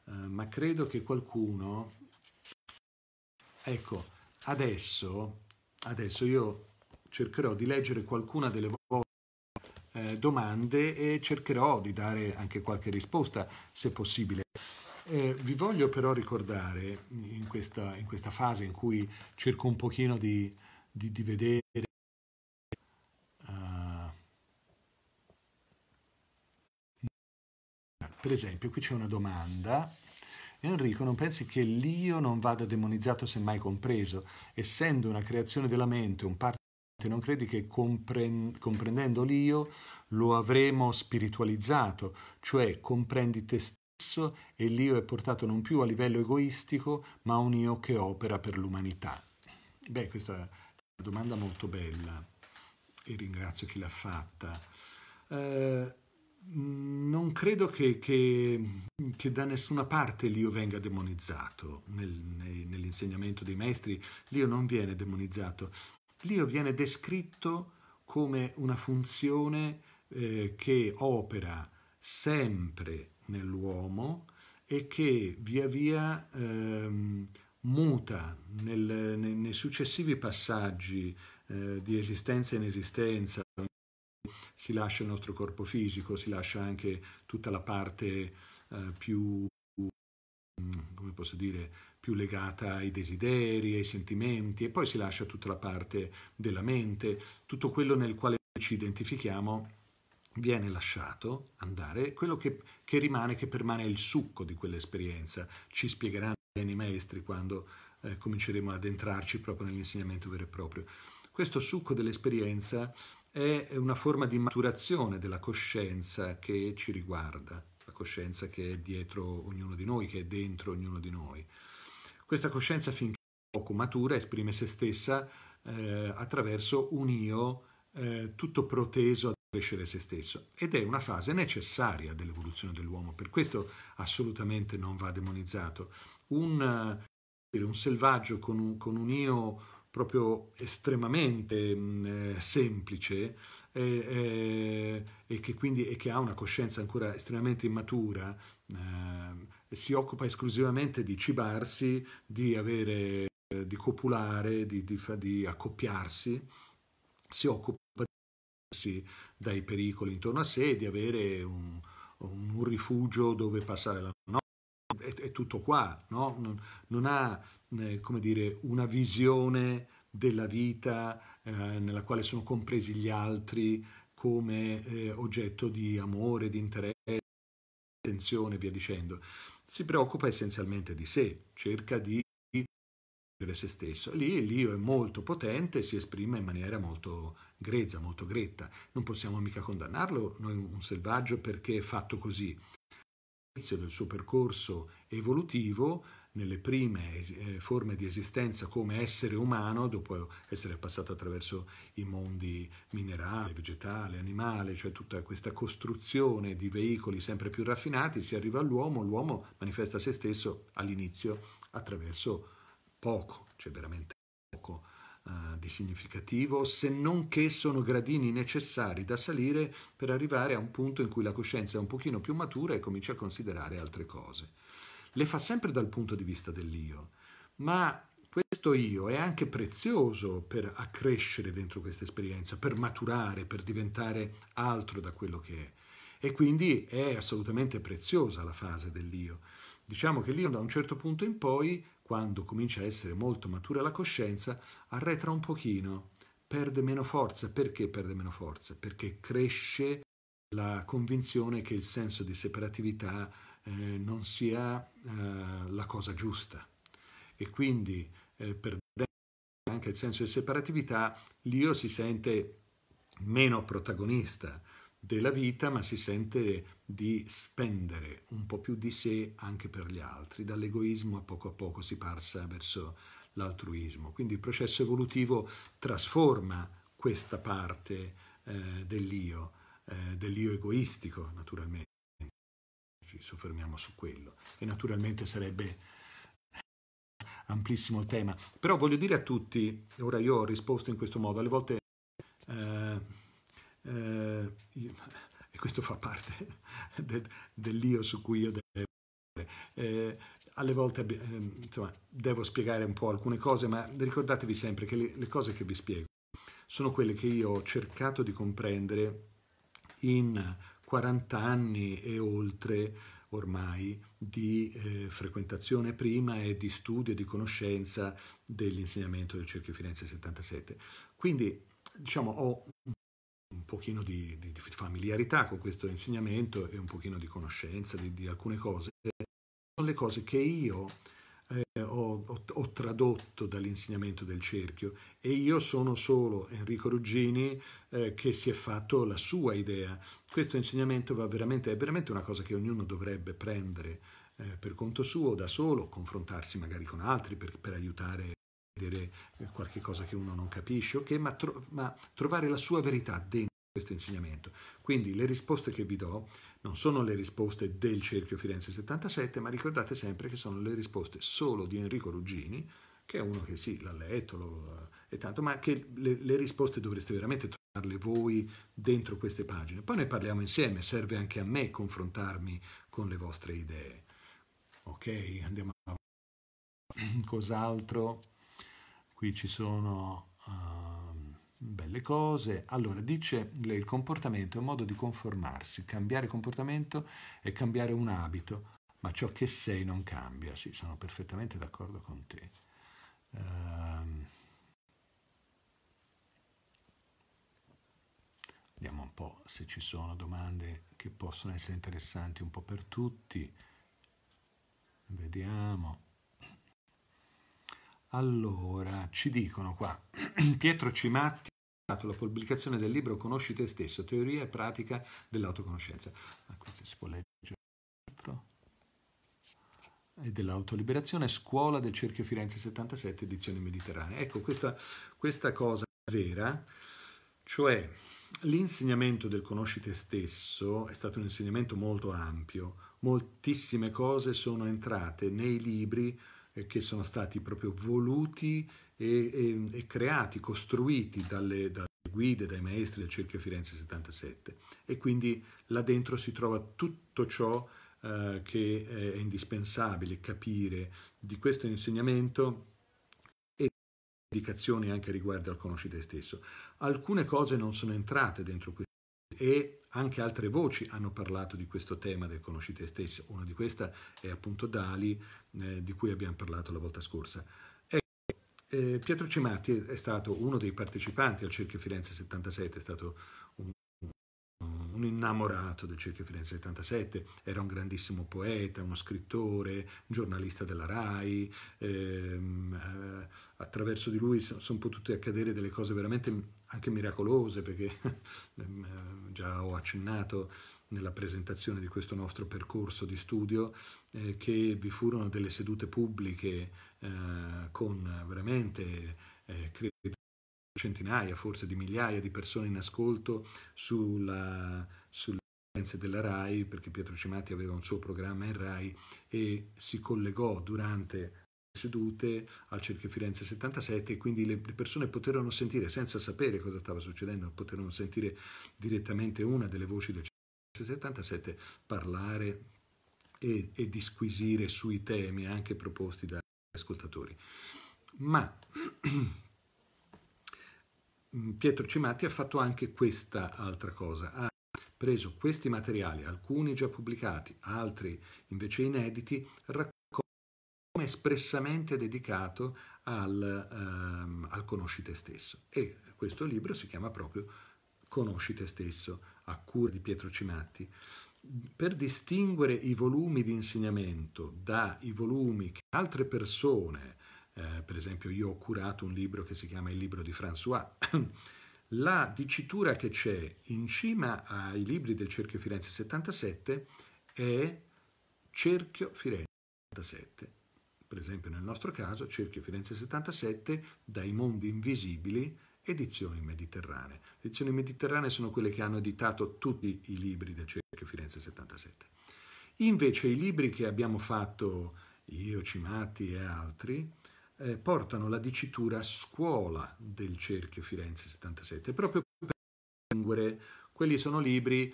Uh, ma credo che qualcuno, ecco, adesso, adesso io cercherò di leggere qualcuna delle volte eh, domande e cercherò di dare anche qualche risposta se possibile. Eh, vi voglio però ricordare in questa, in questa, fase in cui cerco un pochino di, di, di vedere uh, per esempio qui c'è una domanda Enrico non pensi che l'io non vada demonizzato semmai compreso essendo una creazione della mente un parte Te non credi che comprendendo l'io lo avremo spiritualizzato, cioè comprendi te stesso e l'io è portato non più a livello egoistico, ma a un io che opera per l'umanità. Beh, questa è una domanda molto bella e ringrazio chi l'ha fatta. Eh, non credo che, che, che, da nessuna parte l'io venga demonizzato nel, nel, nell'insegnamento dei maestri, l'io non viene demonizzato, l'io viene descritto come una funzione eh, che opera sempre nell'uomo e che via via ehm, muta nel, nei, nei, successivi passaggi eh, di esistenza in esistenza. Si lascia il nostro corpo fisico, si lascia anche tutta la parte eh, più, mm, come posso dire, più legata ai desideri, ai sentimenti e poi si lascia tutta la parte della mente, tutto quello nel quale ci identifichiamo viene lasciato andare, quello che, che rimane, che permane è il succo di quell'esperienza, ci spiegheranno bene i maestri quando eh, cominceremo ad entrarci proprio nell'insegnamento vero e proprio. Questo succo dell'esperienza è una forma di maturazione della coscienza che ci riguarda, la coscienza che è dietro ognuno di noi, che è dentro ognuno di noi. Questa coscienza finché poco matura esprime se stessa eh, attraverso un io eh, tutto proteso a crescere se stesso ed è una fase necessaria dell'evoluzione dell'uomo, per questo assolutamente non va demonizzato. Un, eh, un selvaggio con un, con un, io proprio estremamente mh, eh, semplice eh, eh, e, che quindi, e che ha una coscienza ancora estremamente immatura, ehm, si occupa esclusivamente di cibarsi, di, avere, eh, di copulare, di, di, di accoppiarsi, si occupa di dai pericoli intorno a sé, di avere un, un rifugio dove passare la notte, è, è tutto qua, no? non, non, ha eh, come dire, una visione della vita eh, nella quale sono compresi gli altri come eh, oggetto di amore, di interesse, di attenzione e via dicendo si preoccupa essenzialmente di sé, cerca di se stesso. Lì l'io è molto potente e si esprime in maniera molto grezza, molto gretta. Non possiamo mica condannarlo noi un selvaggio perché è fatto così. All'inizio del suo percorso evolutivo nelle prime eh, forme di esistenza come essere umano, dopo essere passato attraverso i mondi minerale, vegetale, animale, cioè tutta questa costruzione di veicoli sempre più raffinati, si arriva all'uomo, l'uomo manifesta se stesso all'inizio attraverso poco, cioè veramente poco eh, di significativo, se non che sono gradini necessari da salire per arrivare a un punto in cui la coscienza è un pochino più matura e comincia a considerare altre cose le fa sempre dal punto di vista dell'io, ma questo io è anche prezioso per accrescere dentro questa esperienza, per maturare, per diventare altro da quello che è. E quindi è assolutamente preziosa la fase dell'io. Diciamo che l'io da un certo punto in poi, quando comincia a essere molto matura la coscienza, arretra un pochino, perde meno forza. Perché perde meno forza? Perché cresce la convinzione che il senso di separatività eh, non si ha eh, la cosa giusta e quindi eh, perdendo anche il senso di separatività, l'io si sente meno protagonista della vita, ma si sente di spendere un po' più di sé anche per gli altri. Dall'egoismo a poco a poco si passa verso l'altruismo. Quindi il processo evolutivo trasforma questa parte eh, dell'io, eh, dell'io egoistico naturalmente, ci soffermiamo su quello. E naturalmente sarebbe amplissimo il tema. Però voglio dire a tutti, ora io ho risposto in questo modo, alle volte, eh, eh, io, e questo fa parte de, dell'io su cui io devo... Eh, alle volte ehm, insomma, devo spiegare un po' alcune cose, ma ricordatevi sempre che le, cose che vi spiego sono quelle che io ho cercato di comprendere in 40 anni e oltre ormai di eh, frequentazione prima e di studio e di conoscenza dell'insegnamento del Cerchio Firenze 77. Quindi diciamo ho un pochino di, di, di, familiarità con questo insegnamento e un pochino di conoscenza di, di alcune cose. Sono le cose che io eh, ho, ho, ho, tradotto dall'insegnamento del cerchio e io sono solo Enrico Ruggini eh, che si è fatto la sua idea. Questo insegnamento veramente, è veramente una cosa che ognuno dovrebbe prendere eh, per conto suo, da solo, confrontarsi magari con altri per, per aiutare a vedere eh, qualche cosa che uno non capisce, okay? ma, tro ma trovare la sua verità dentro questo insegnamento. Quindi le risposte che vi do non sono le risposte del cerchio Firenze 77, ma ricordate sempre che sono le risposte solo di Enrico Ruggini, che è uno che sì, l'ha letto lo, eh, e tanto, ma che le, le, risposte dovreste veramente trovarle voi dentro queste pagine. Poi ne parliamo insieme, serve anche a me confrontarmi con le vostre idee. Ok, andiamo avanti. Cos'altro? Qui ci sono... Uh belle cose. Allora, dice lei, il comportamento è un modo di conformarsi, cambiare comportamento è cambiare un abito, ma ciò che sei non cambia. Sì, sono perfettamente d'accordo con te. Um, vediamo un po' se ci sono domande che possono essere interessanti un po' per tutti. Vediamo. Allora, ci dicono qua, Pietro Cimatti la pubblicazione del libro Conosci te stesso, teoria e pratica dell'autoconoscenza. Ma qui si può leggere altro. E dell'autoliberazione, Scuola del Cerchio Firenze 77, edizione mediterranea. Ecco, questa, questa cosa è vera, cioè l'insegnamento del conosci te stesso è stato un insegnamento molto ampio. Moltissime cose sono entrate nei libri eh, che sono stati proprio voluti e, e, e creati, costruiti dalle, dalle guide, dai maestri del Cerchio Firenze 77 e quindi là dentro si trova tutto ciò eh, che è indispensabile capire di questo insegnamento e indicazioni anche riguardo al conosci te stesso. Alcune cose non sono entrate dentro questo e anche altre voci hanno parlato di questo tema del conosci te stesso. Una di queste è appunto Dali eh, di cui abbiamo parlato la volta scorsa eh, Pietro Cimatti è stato uno dei partecipanti al Cerchio Firenze 77, è stato un, un innamorato del Cerchio Firenze 77, era un grandissimo poeta, uno scrittore, giornalista della RAI, ehm, eh, attraverso di lui sono potute accadere delle cose veramente anche miracolose, perché ehm, già ho accennato nella presentazione di questo nostro percorso di studio eh, che vi furono delle sedute pubbliche eh, con veramente, eh, credo, centinaia, forse di migliaia di persone in ascolto sulla, sulle esigenze della RAI, perché Pietro Cimati aveva un suo programma in RAI e si collegò durante sedute al Cerchio Firenze 77 e quindi le persone poterono sentire, senza sapere cosa stava succedendo, poterono sentire direttamente una delle voci del Cerchio Firenze 77 parlare e, e disquisire sui temi anche proposti da ascoltatori. Ma mm, Pietro Cimatti ha fatto anche questa altra cosa, ha preso questi materiali, alcuni già pubblicati, altri invece inediti, come espressamente dedicato al, ehm, al conosci te stesso. E questo libro si chiama proprio Conosci te stesso, a cura di Pietro Cimatti per distinguere i volumi di insegnamento dai volumi che altre persone, eh, per esempio io ho curato un libro che si chiama Il libro di François, la dicitura che c'è in cima ai libri del Cerchio Firenze 77 è Cerchio Firenze 77. Per esempio nel nostro caso Cerchio Firenze 77 dai mondi invisibili edizioni mediterranee. edizioni mediterranee sono quelle che hanno editato tutti i libri del Cerchio Firenze 77. Invece i libri che abbiamo fatto io, Cimati e altri, eh, portano la dicitura scuola del Cerchio Firenze 77, proprio per distinguere, quelli sono libri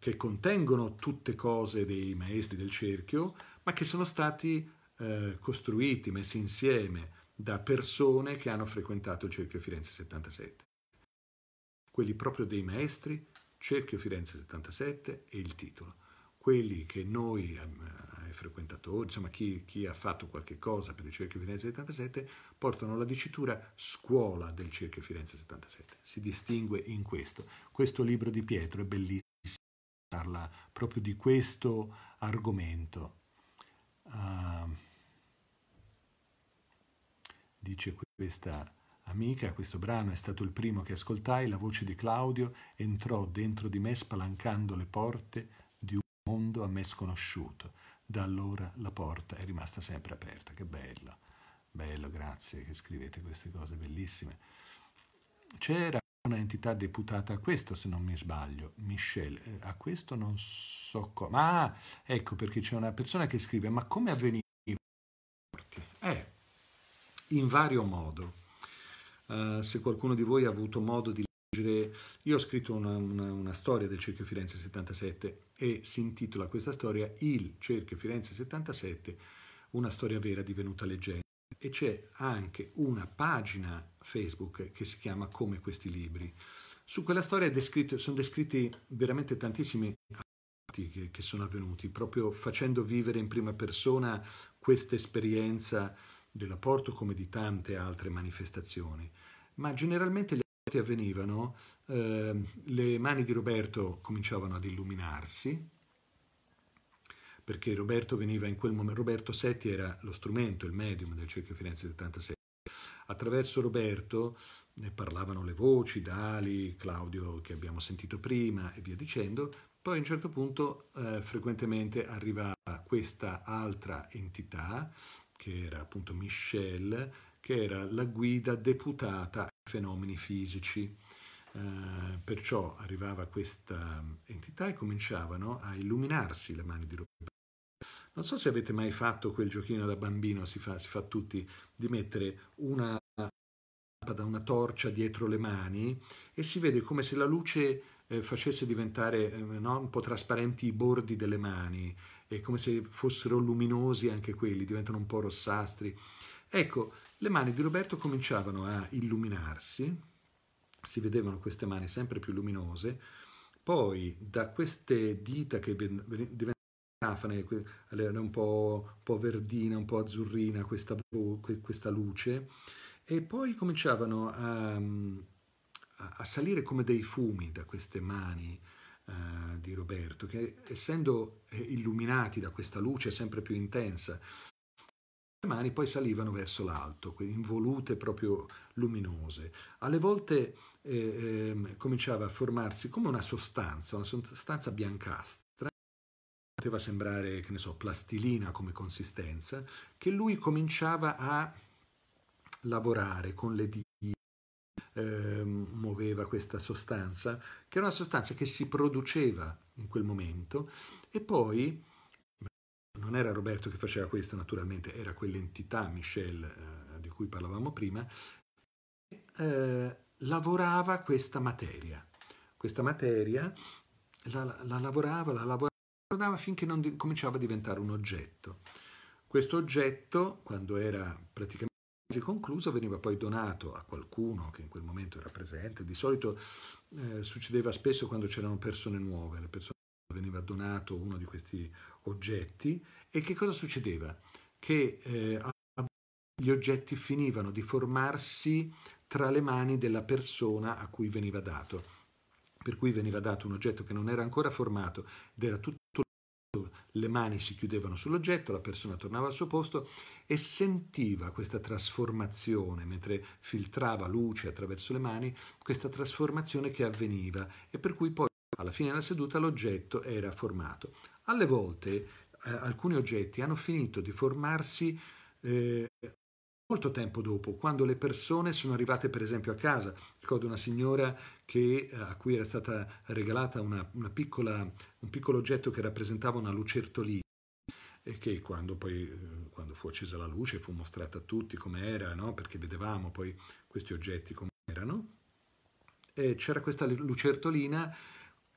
che contengono tutte cose dei maestri del cerchio, ma che sono stati eh, costruiti, messi insieme, da persone che hanno frequentato il Cerchio Firenze 77. Quelli proprio dei maestri, Cerchio Firenze 77 e il titolo. Quelli che noi, ai ehm, eh, frequentatori, insomma chi, chi ha fatto qualche cosa per il Cerchio Firenze 77, portano la dicitura scuola del Cerchio Firenze 77. Si distingue in questo. Questo libro di Pietro è bellissimo, parla proprio di questo argomento. Uh, dice questa amica, questo brano è stato il primo che ascoltai, la voce di Claudio entrò dentro di me spalancando le porte di un mondo a me sconosciuto. Da allora la porta è rimasta sempre aperta. Che bello, bello, grazie che scrivete queste cose bellissime. C'era una entità deputata a questo, se non mi sbaglio, Michelle, eh, a questo non so come. Ah, ecco perché c'è una persona che scrive, ma come avvenivano i porti? Eh, in vario modo. Uh, se qualcuno di voi ha avuto modo di leggere, io ho scritto una, una, una storia del Cerchio Firenze 77 e si intitola questa storia Il Cerchio Firenze 77, una storia vera divenuta leggenda. E c'è anche una pagina Facebook che si chiama Come questi libri. Su quella storia descritto, sono descritti veramente tantissimi fatti che, che sono avvenuti, proprio facendo vivere in prima persona questa esperienza dell'apporto come di tante altre manifestazioni, ma generalmente le morti avvenivano, eh, le mani di Roberto cominciavano ad illuminarsi, perché Roberto veniva in quel momento, Roberto Setti era lo strumento, il medium del Cerchio Firenze 76. Attraverso Roberto ne eh, parlavano le voci, Dali, Claudio che abbiamo sentito prima e via dicendo, poi a un certo punto eh, frequentemente arrivava questa altra entità che era appunto Michelle, che era la guida deputata ai fenomeni fisici. Eh, perciò arrivava questa entità e cominciavano a illuminarsi le mani di Roberto. Non so se avete mai fatto quel giochino da bambino, si fa, si fa tutti, di mettere una da una torcia dietro le mani e si vede come se la luce eh, facesse diventare eh, no, un po' trasparenti i bordi delle mani è come se fossero luminosi anche quelli, diventano un po' rossastri. Ecco, le mani di Roberto cominciavano a illuminarsi, si vedevano queste mani sempre più luminose, poi da queste dita che diventano grafane, era un po', un po', verdina, un po' azzurrina questa, questa luce, e poi cominciavano a, a salire come dei fumi da queste mani, eh, di Roberto, che essendo eh, illuminati da questa luce sempre più intensa, le mani poi salivano verso l'alto, involute proprio luminose. Alle volte eh, eh, cominciava a formarsi come una sostanza, una sostanza biancastra, poteva sembrare, che ne so, plastilina come consistenza, che lui cominciava a lavorare con le dita eh, muoveva questa sostanza, che era una sostanza che si produceva in quel momento e poi non era Roberto che faceva questo naturalmente, era quell'entità Michel eh, di cui parlavamo prima, eh, lavorava questa materia. Questa materia la, la, la lavorava, la lavorava finché non di, cominciava a diventare un oggetto. Questo oggetto, quando era praticamente concluso veniva poi donato a qualcuno che in quel momento era presente, di solito eh, succedeva spesso quando c'erano persone nuove, le persone veniva donato uno di questi oggetti e che cosa succedeva? Che eh, gli oggetti finivano di formarsi tra le mani della persona a cui veniva dato, per cui veniva dato un oggetto che non era ancora formato ed era tutto le mani si chiudevano sull'oggetto, la persona tornava al suo posto e sentiva questa trasformazione, mentre filtrava luce attraverso le mani, questa trasformazione che avveniva e per cui poi alla fine della seduta l'oggetto era formato. Alle volte eh, alcuni oggetti hanno finito di formarsi eh, molto tempo dopo, quando le persone sono arrivate per esempio a casa. Ricordo una signora che, eh, a cui era stata regalata una, una piccola, un piccolo oggetto che rappresentava una lucertolina e che quando poi eh, quando fu accesa la luce fu mostrata a tutti come era, no? perché vedevamo poi questi oggetti come erano, c'era questa lucertolina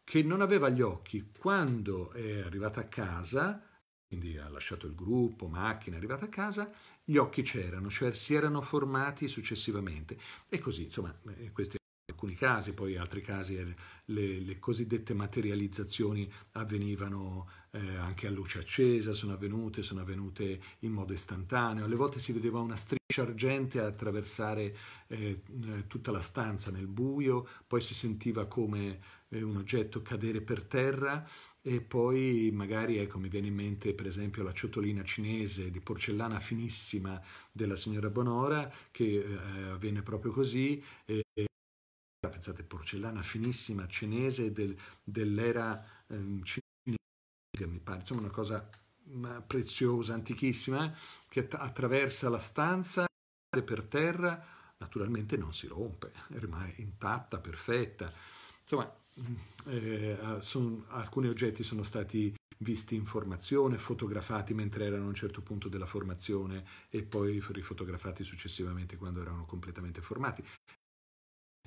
che non aveva gli occhi. Quando è arrivata a casa, quindi ha lasciato il gruppo, macchina, è arrivata a casa, gli occhi c'erano, cioè si erano formati successivamente. E così, insomma, eh, queste alcuni casi, poi in altri casi eh, le, le cosiddette materializzazioni avvenivano eh, anche a luce accesa, sono avvenute, sono avvenute in modo istantaneo, alle volte si vedeva una striscia argentea attraversare eh, eh, tutta la stanza nel buio, poi si sentiva come eh, un oggetto cadere per terra e poi magari ecco, mi viene in mente per esempio la ciotolina cinese di porcellana finissima della signora Bonora che eh, avvenne proprio così eh, pensate, porcellana finissima cinese del, dell'era ehm, cinese, mi pare, insomma una cosa preziosa, antichissima, eh, che attraversa la stanza per terra, naturalmente non si rompe, eh, rimane intatta, perfetta. Insomma, mm, eh, sono, alcuni oggetti sono stati visti in formazione, fotografati mentre erano a un certo punto della formazione e poi rifotografati successivamente quando erano completamente formati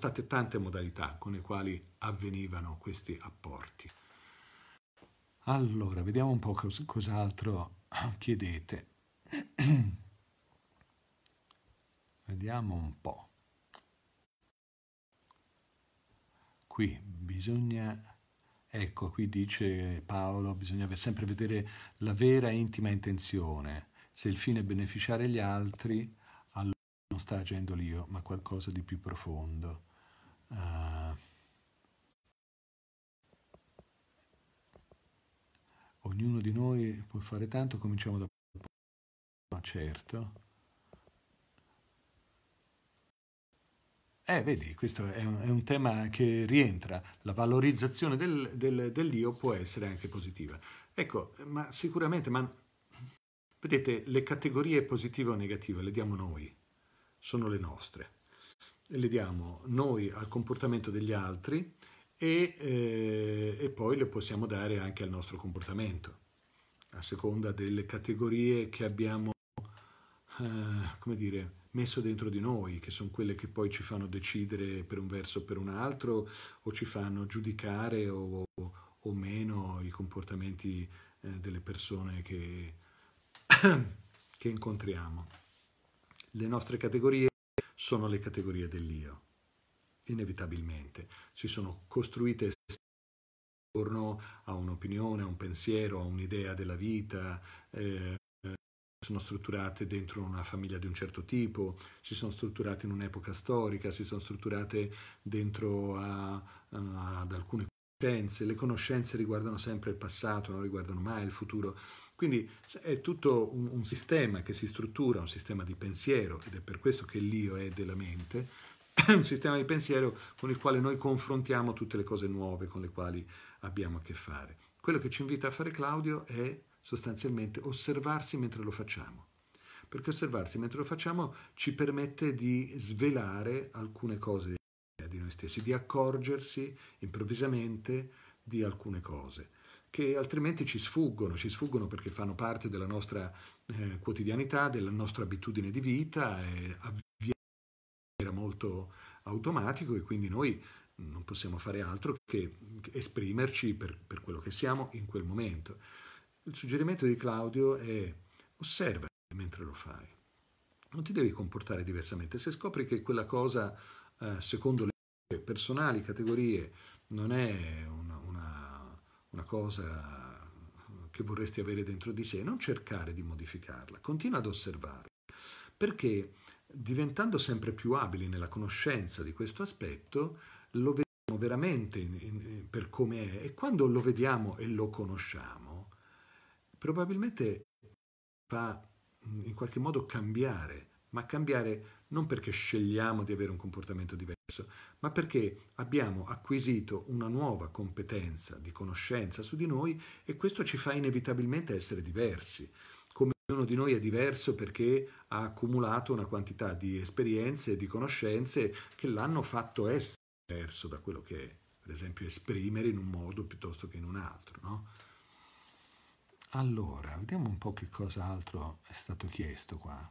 state tante modalità con le quali avvenivano questi apporti. Allora, vediamo un po' cos- cos'altro chiedete. vediamo un po'. Qui bisogna... Ecco, qui dice Paolo, bisogna sempre vedere la vera e intima intenzione. Se il fine è beneficiare gli altri, allora non sta agendo l'io, ma qualcosa di più profondo. Uh, ognuno di noi può fare tanto, cominciamo da poco, ma certo. Eh, vedi, questo è un, è un, tema che rientra, la valorizzazione del, del, dell'io può essere anche positiva. Ecco, ma sicuramente, ma vedete, le categorie positive o negative le diamo noi, sono le nostre le diamo noi al comportamento degli altri e, eh, e poi le possiamo dare anche al nostro comportamento, a seconda delle categorie che abbiamo, eh, come dire, messo dentro di noi, che sono quelle che poi ci fanno decidere per un verso o per un altro, o ci fanno giudicare o, o meno i comportamenti eh, delle persone che, che incontriamo. Le nostre categorie sono le categorie dell'io. Inevitabilmente si sono costruite attorno a un'opinione, a un pensiero, a un'idea della vita, eh, sono strutturate dentro una famiglia di un certo tipo, si sono strutturate in un'epoca storica, si sono strutturate dentro a, a, ad alcune conoscenze. Le conoscenze riguardano sempre il passato, non riguardano mai il futuro. Quindi cioè, è tutto un, un, sistema che si struttura, un sistema di pensiero, ed è per questo che l'io è della mente, un sistema di pensiero con il quale noi confrontiamo tutte le cose nuove con le quali abbiamo a che fare. Quello che ci invita a fare Claudio è sostanzialmente osservarsi mentre lo facciamo, perché osservarsi mentre lo facciamo ci permette di svelare alcune cose di noi stessi, di accorgersi improvvisamente di alcune cose che altrimenti ci sfuggono, ci sfuggono perché fanno parte della nostra eh, quotidianità, della nostra abitudine di vita, eh, era molto automatico e quindi noi non possiamo fare altro che esprimerci per, per quello che siamo in quel momento. Il suggerimento di Claudio è osserva mentre lo fai, non ti devi comportare diversamente. Se scopri che quella cosa, eh, secondo le personali categorie, non è un una cosa che vorresti avere dentro di sé, non cercare di modificarla, continua ad osservarla, perché diventando sempre più abili nella conoscenza di questo aspetto, lo vediamo veramente per come è e quando lo vediamo e lo conosciamo, probabilmente fa in qualche modo cambiare, ma cambiare non perché scegliamo di avere un comportamento diverso, ma perché abbiamo acquisito una nuova competenza di conoscenza su di noi e questo ci fa inevitabilmente essere diversi. Come ognuno di noi è diverso perché ha accumulato una quantità di esperienze e di conoscenze che l'hanno fatto essere diverso da quello che è, per esempio, esprimere in un modo piuttosto che in un altro, no? Allora, vediamo un po' che cosa altro è stato chiesto qua.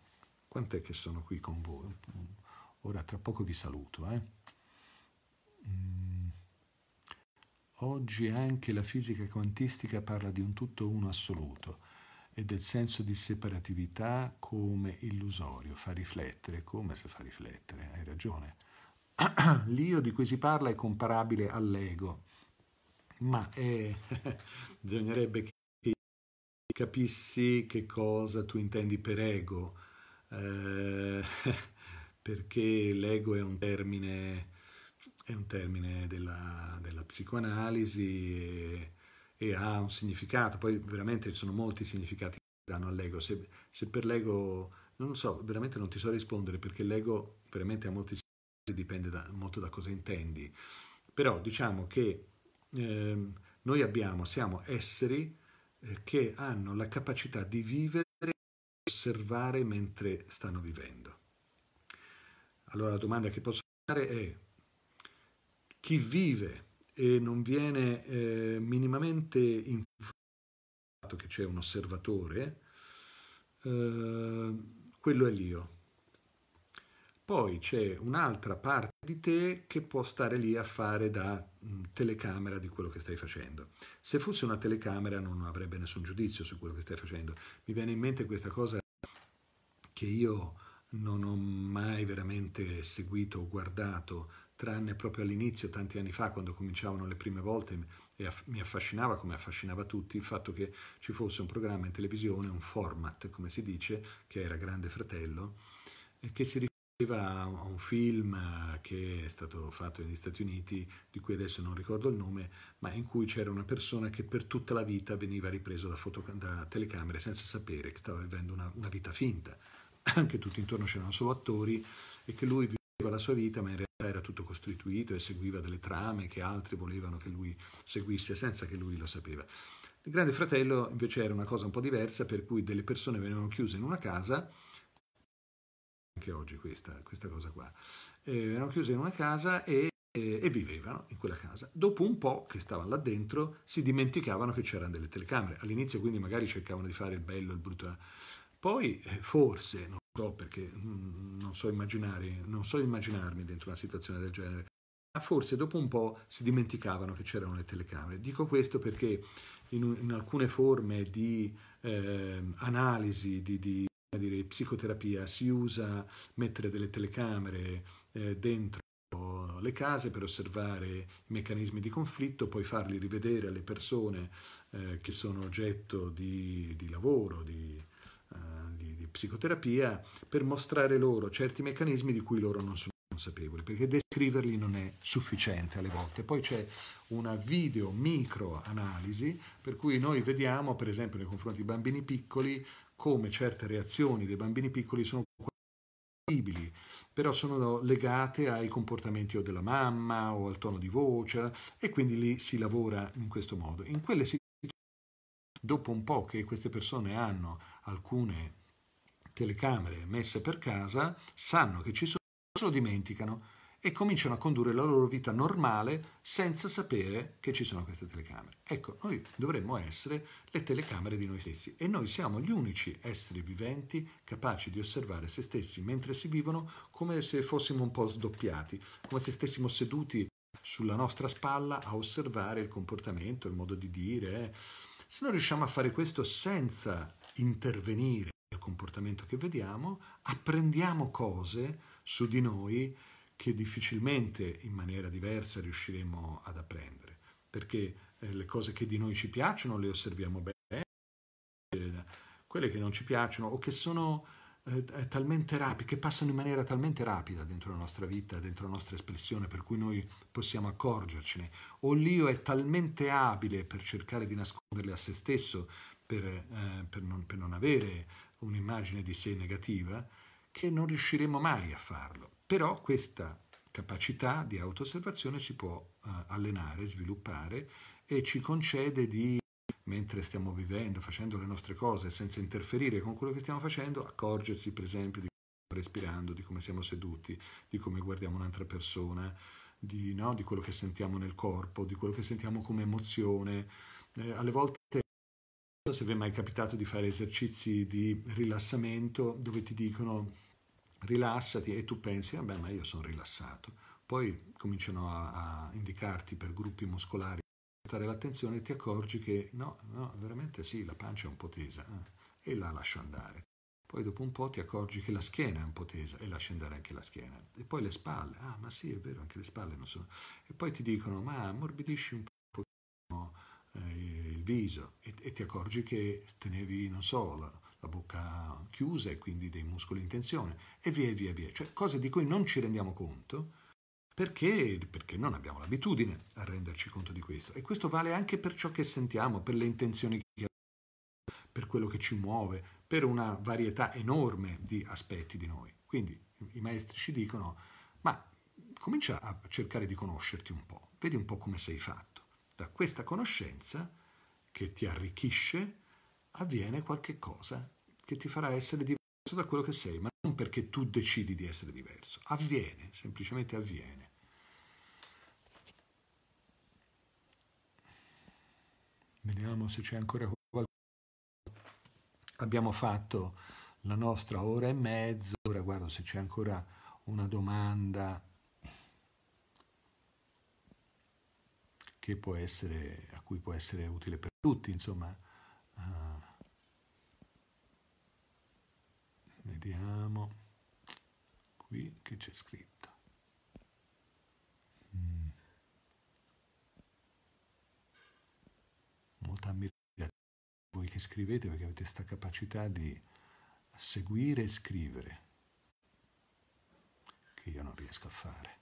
Quant'è che sono qui con voi? Ora tra poco vi saluto. Eh? Mm. Oggi anche la fisica quantistica parla di un tutto uno assoluto e del senso di separatività come illusorio, fa riflettere, come se fa riflettere, hai ragione. L'io di cui si parla è comparabile all'ego, ma è... bisognerebbe che capissi che cosa tu intendi per ego, eh, perché l'ego è un termine, è un termine della, della, psicoanalisi e, e, ha un significato, poi veramente ci sono molti significati che danno all'ego, se, se per l'ego, non lo so, veramente non ti so rispondere perché l'ego veramente ha molti significati, dipende da, molto da cosa intendi, però diciamo che eh, noi abbiamo, siamo esseri eh, che hanno la capacità di vivere osservare mentre stanno vivendo. Allora la domanda che posso fare è chi vive e non viene eh, minimamente informato che c'è un osservatore, eh, quello è l'io. Poi c'è un'altra parte di te che può stare lì a fare da mh, mm, telecamera di quello che stai facendo. Se fosse una telecamera non avrebbe nessun giudizio su quello che stai facendo. Mi viene in mente questa cosa che io non ho mai veramente seguito o guardato, tranne proprio all'inizio, tanti anni fa, quando cominciavano le prime volte, e mi affascinava, come affascinava tutti, il fatto che ci fosse un programma in televisione, un format, come si dice, che era Grande Fratello, che si riferiva a un film che è stato fatto negli Stati Uniti, di cui adesso non ricordo il nome, ma in cui c'era una persona che per tutta la vita veniva ripresa da, da telecamere senza sapere che stava vivendo una, una vita finta anche tutto intorno c'erano solo attori e che lui viveva la sua vita, ma in realtà era tutto costituito e seguiva delle trame che altri volevano che lui seguisse senza che lui lo sapeva. Il Grande Fratello invece era una cosa un po' diversa, per cui delle persone venivano chiuse in una casa, anche oggi questa, questa cosa qua, eh, venivano chiuse in una casa e, eh, e, vivevano in quella casa. Dopo un po' che stavano là dentro si dimenticavano che c'erano delle telecamere. All'inizio quindi magari cercavano di fare il bello, il brutto, eh. Poi eh, forse, non so perché mm, non so, non so immaginarmi dentro una situazione del genere, ma forse dopo un po' si dimenticavano che c'erano le telecamere. Dico questo perché in, in alcune forme di eh, analisi, di, di dire, psicoterapia, si usa mettere delle telecamere eh, dentro le case per osservare i meccanismi di conflitto, poi farli rivedere alle persone eh, che sono oggetto di, di lavoro, di, eh, di, di psicoterapia per mostrare loro certi meccanismi di cui loro non sono consapevoli, perché descriverli non è sufficiente alle volte. Poi c'è una video microanalisi per cui noi vediamo, per esempio, nei confronti di bambini piccoli, come certe reazioni dei bambini piccoli sono possibili, però sono legate ai comportamenti o della mamma o al tono di voce e quindi lì si lavora in questo modo. In quelle situazioni, dopo un po' che queste persone hanno alcune telecamere messe per casa, sanno che ci sono, se lo dimenticano e cominciano a condurre la loro vita normale senza sapere che ci sono queste telecamere. Ecco, noi dovremmo essere le telecamere di noi stessi e noi siamo gli unici esseri viventi capaci di osservare se stessi mentre si vivono come se fossimo un po' sdoppiati, come se stessimo seduti sulla nostra spalla a osservare il comportamento, il modo di dire. Se non riusciamo a fare questo senza intervenire nel comportamento che vediamo, apprendiamo cose su di noi che difficilmente in maniera diversa riusciremo ad apprendere, perché eh, le cose che di noi ci piacciono le osserviamo bene, quelle che non ci piacciono o che sono eh, talmente rapide, che passano in maniera talmente rapida dentro la nostra vita, dentro la nostra espressione, per cui noi possiamo accorgercene, o l'io è talmente abile per cercare di nasconderle a se stesso per, eh, per, non, per non avere un'immagine di sé negativa, che non riusciremo mai a farlo. Però questa capacità di autoosservazione si può eh, allenare, sviluppare e ci concede di, mentre stiamo vivendo, facendo le nostre cose, senza interferire con quello che stiamo facendo, accorgersi per esempio di come stiamo respirando, di come siamo seduti, di come guardiamo un'altra persona, di, no, di quello che sentiamo nel corpo, di quello che sentiamo come emozione. Eh, alle volte se vi è mai capitato di fare esercizi di rilassamento dove ti dicono rilassati e tu pensi, vabbè ah, ma io sono rilassato. Poi cominciano a, a indicarti per gruppi muscolari portare l'attenzione e ti accorgi che no, no, veramente sì, la pancia è un po' tesa eh, e la lascio andare. Poi dopo un po' ti accorgi che la schiena è un po' tesa e lascio andare anche la schiena. E poi le spalle, ah ma sì è vero, anche le spalle non sono... E poi ti dicono ma ammorbidisci un po' viso e, e ti accorgi che tenevi, non so, la, la bocca chiusa e quindi dei muscoli in tensione e via via via, cioè cose di cui non ci rendiamo conto perché, perché non abbiamo l'abitudine a renderci conto di questo e questo vale anche per ciò che sentiamo, per le intenzioni che abbiamo, per quello che ci muove, per una varietà enorme di aspetti di noi. Quindi i maestri ci dicono ma comincia a cercare di conoscerti un po', vedi un po' come sei fatto. Da questa conoscenza che ti arricchisce, avviene qualche cosa che ti farà essere diverso da quello che sei, ma non perché tu decidi di essere diverso, avviene, semplicemente avviene. Vediamo se c'è ancora qualcosa. Abbiamo fatto la nostra ora e mezza, ora guardo se c'è ancora una domanda. può essere, a cui può essere utile per tutti, insomma. Uh, vediamo qui che c'è scritto. Mm. Molta ammirazione voi che scrivete perché avete questa capacità di seguire e scrivere che io non riesco a fare.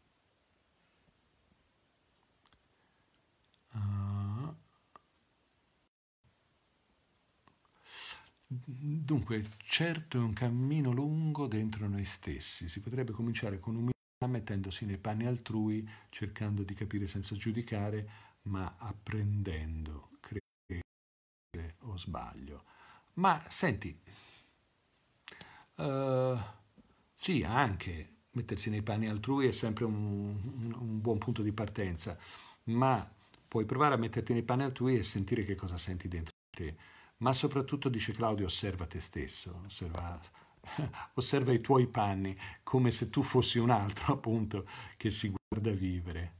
Ah. dunque, certo è un cammino lungo dentro noi stessi, si potrebbe cominciare con umiltà mettendosi nei panni altrui, cercando di capire senza giudicare, ma apprendendo, credere o sbaglio. Ma senti, uh, sì, anche mettersi nei panni altrui è sempre un, un buon punto di partenza, ma Puoi provare a metterti nei panni altrui e sentire che cosa senti dentro di te. Ma soprattutto, dice Claudio, osserva te stesso, osserva, osserva i tuoi panni, come se tu fossi un altro, appunto, che si guarda vivere.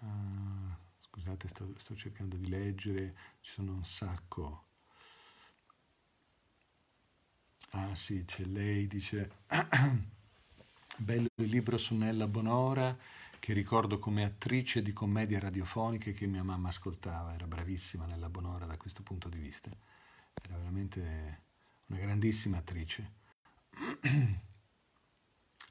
Ah, scusate, sto, sto, cercando di leggere, ci sono un sacco. Ah sì, c'è lei, dice... Bello il libro su Nella Bonora, che ricordo come attrice di commedie radiofoniche che mia mamma ascoltava, era bravissima Nella Bonora da questo punto di vista, era veramente una grandissima attrice.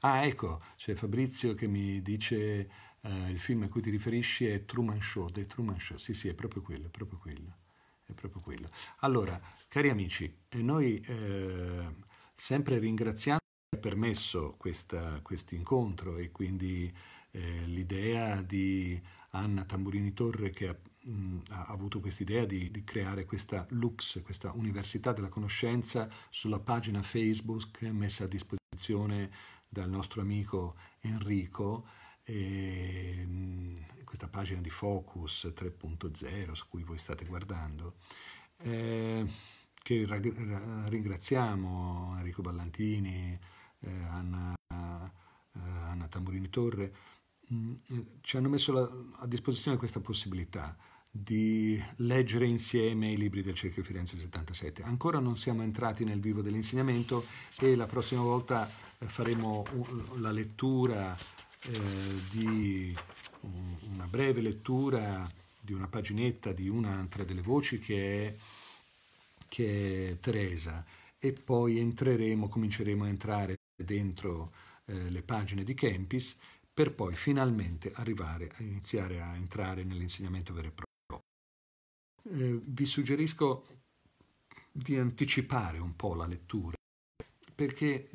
ah, ecco, c'è Fabrizio che mi dice eh, il film a cui ti riferisci è Truman Show, The Truman Show, sì sì, è proprio quello, è proprio quello, è proprio quello. Allora, cari amici, noi eh, sempre ringraziando permesso questo incontro e quindi eh, l'idea di Anna Tamburini Torre che ha, mh, ha avuto quest'idea di, di creare questa Lux, questa Università della Conoscenza sulla pagina Facebook messa a disposizione dal nostro amico Enrico, e, mh, questa pagina di Focus 3.0 su cui voi state guardando. Eh, che ringraziamo Enrico Ballantini, eh, Anna, eh, Anna Tamburini Torre, mm, eh, ci hanno messo la, a disposizione questa possibilità di leggere insieme i libri del Cerchio Firenze 77. Ancora non siamo entrati nel vivo dell'insegnamento e la prossima volta faremo la lettura eh, di una breve lettura di una paginetta di un'altra delle voci che è, che è Teresa e poi entreremo, cominceremo a entrare dentro eh, le pagine di Kempis per poi finalmente arrivare a iniziare a entrare nell'insegnamento vero e proprio. Eh, vi suggerisco di anticipare un po' la lettura perché,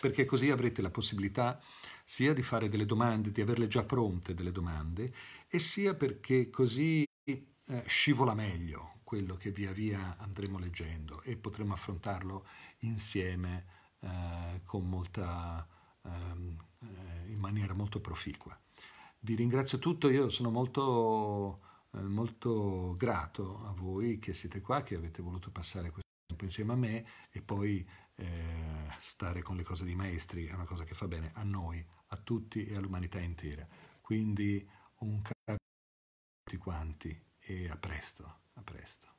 perché così avrete la possibilità sia di fare delle domande, di averle già pronte delle domande e sia perché così eh, scivola meglio quello che via via andremo leggendo e potremo affrontarlo insieme eh, molta, ehm, eh, in maniera molto proficua. Vi ringrazio tutto, io sono molto, eh, molto grato a voi che siete qua, che avete voluto passare questo tempo insieme a me e poi eh, stare con le cose dei maestri è una cosa che fa bene a noi, a tutti e all'umanità intera. Quindi un caro a tutti quanti e a presto, a presto.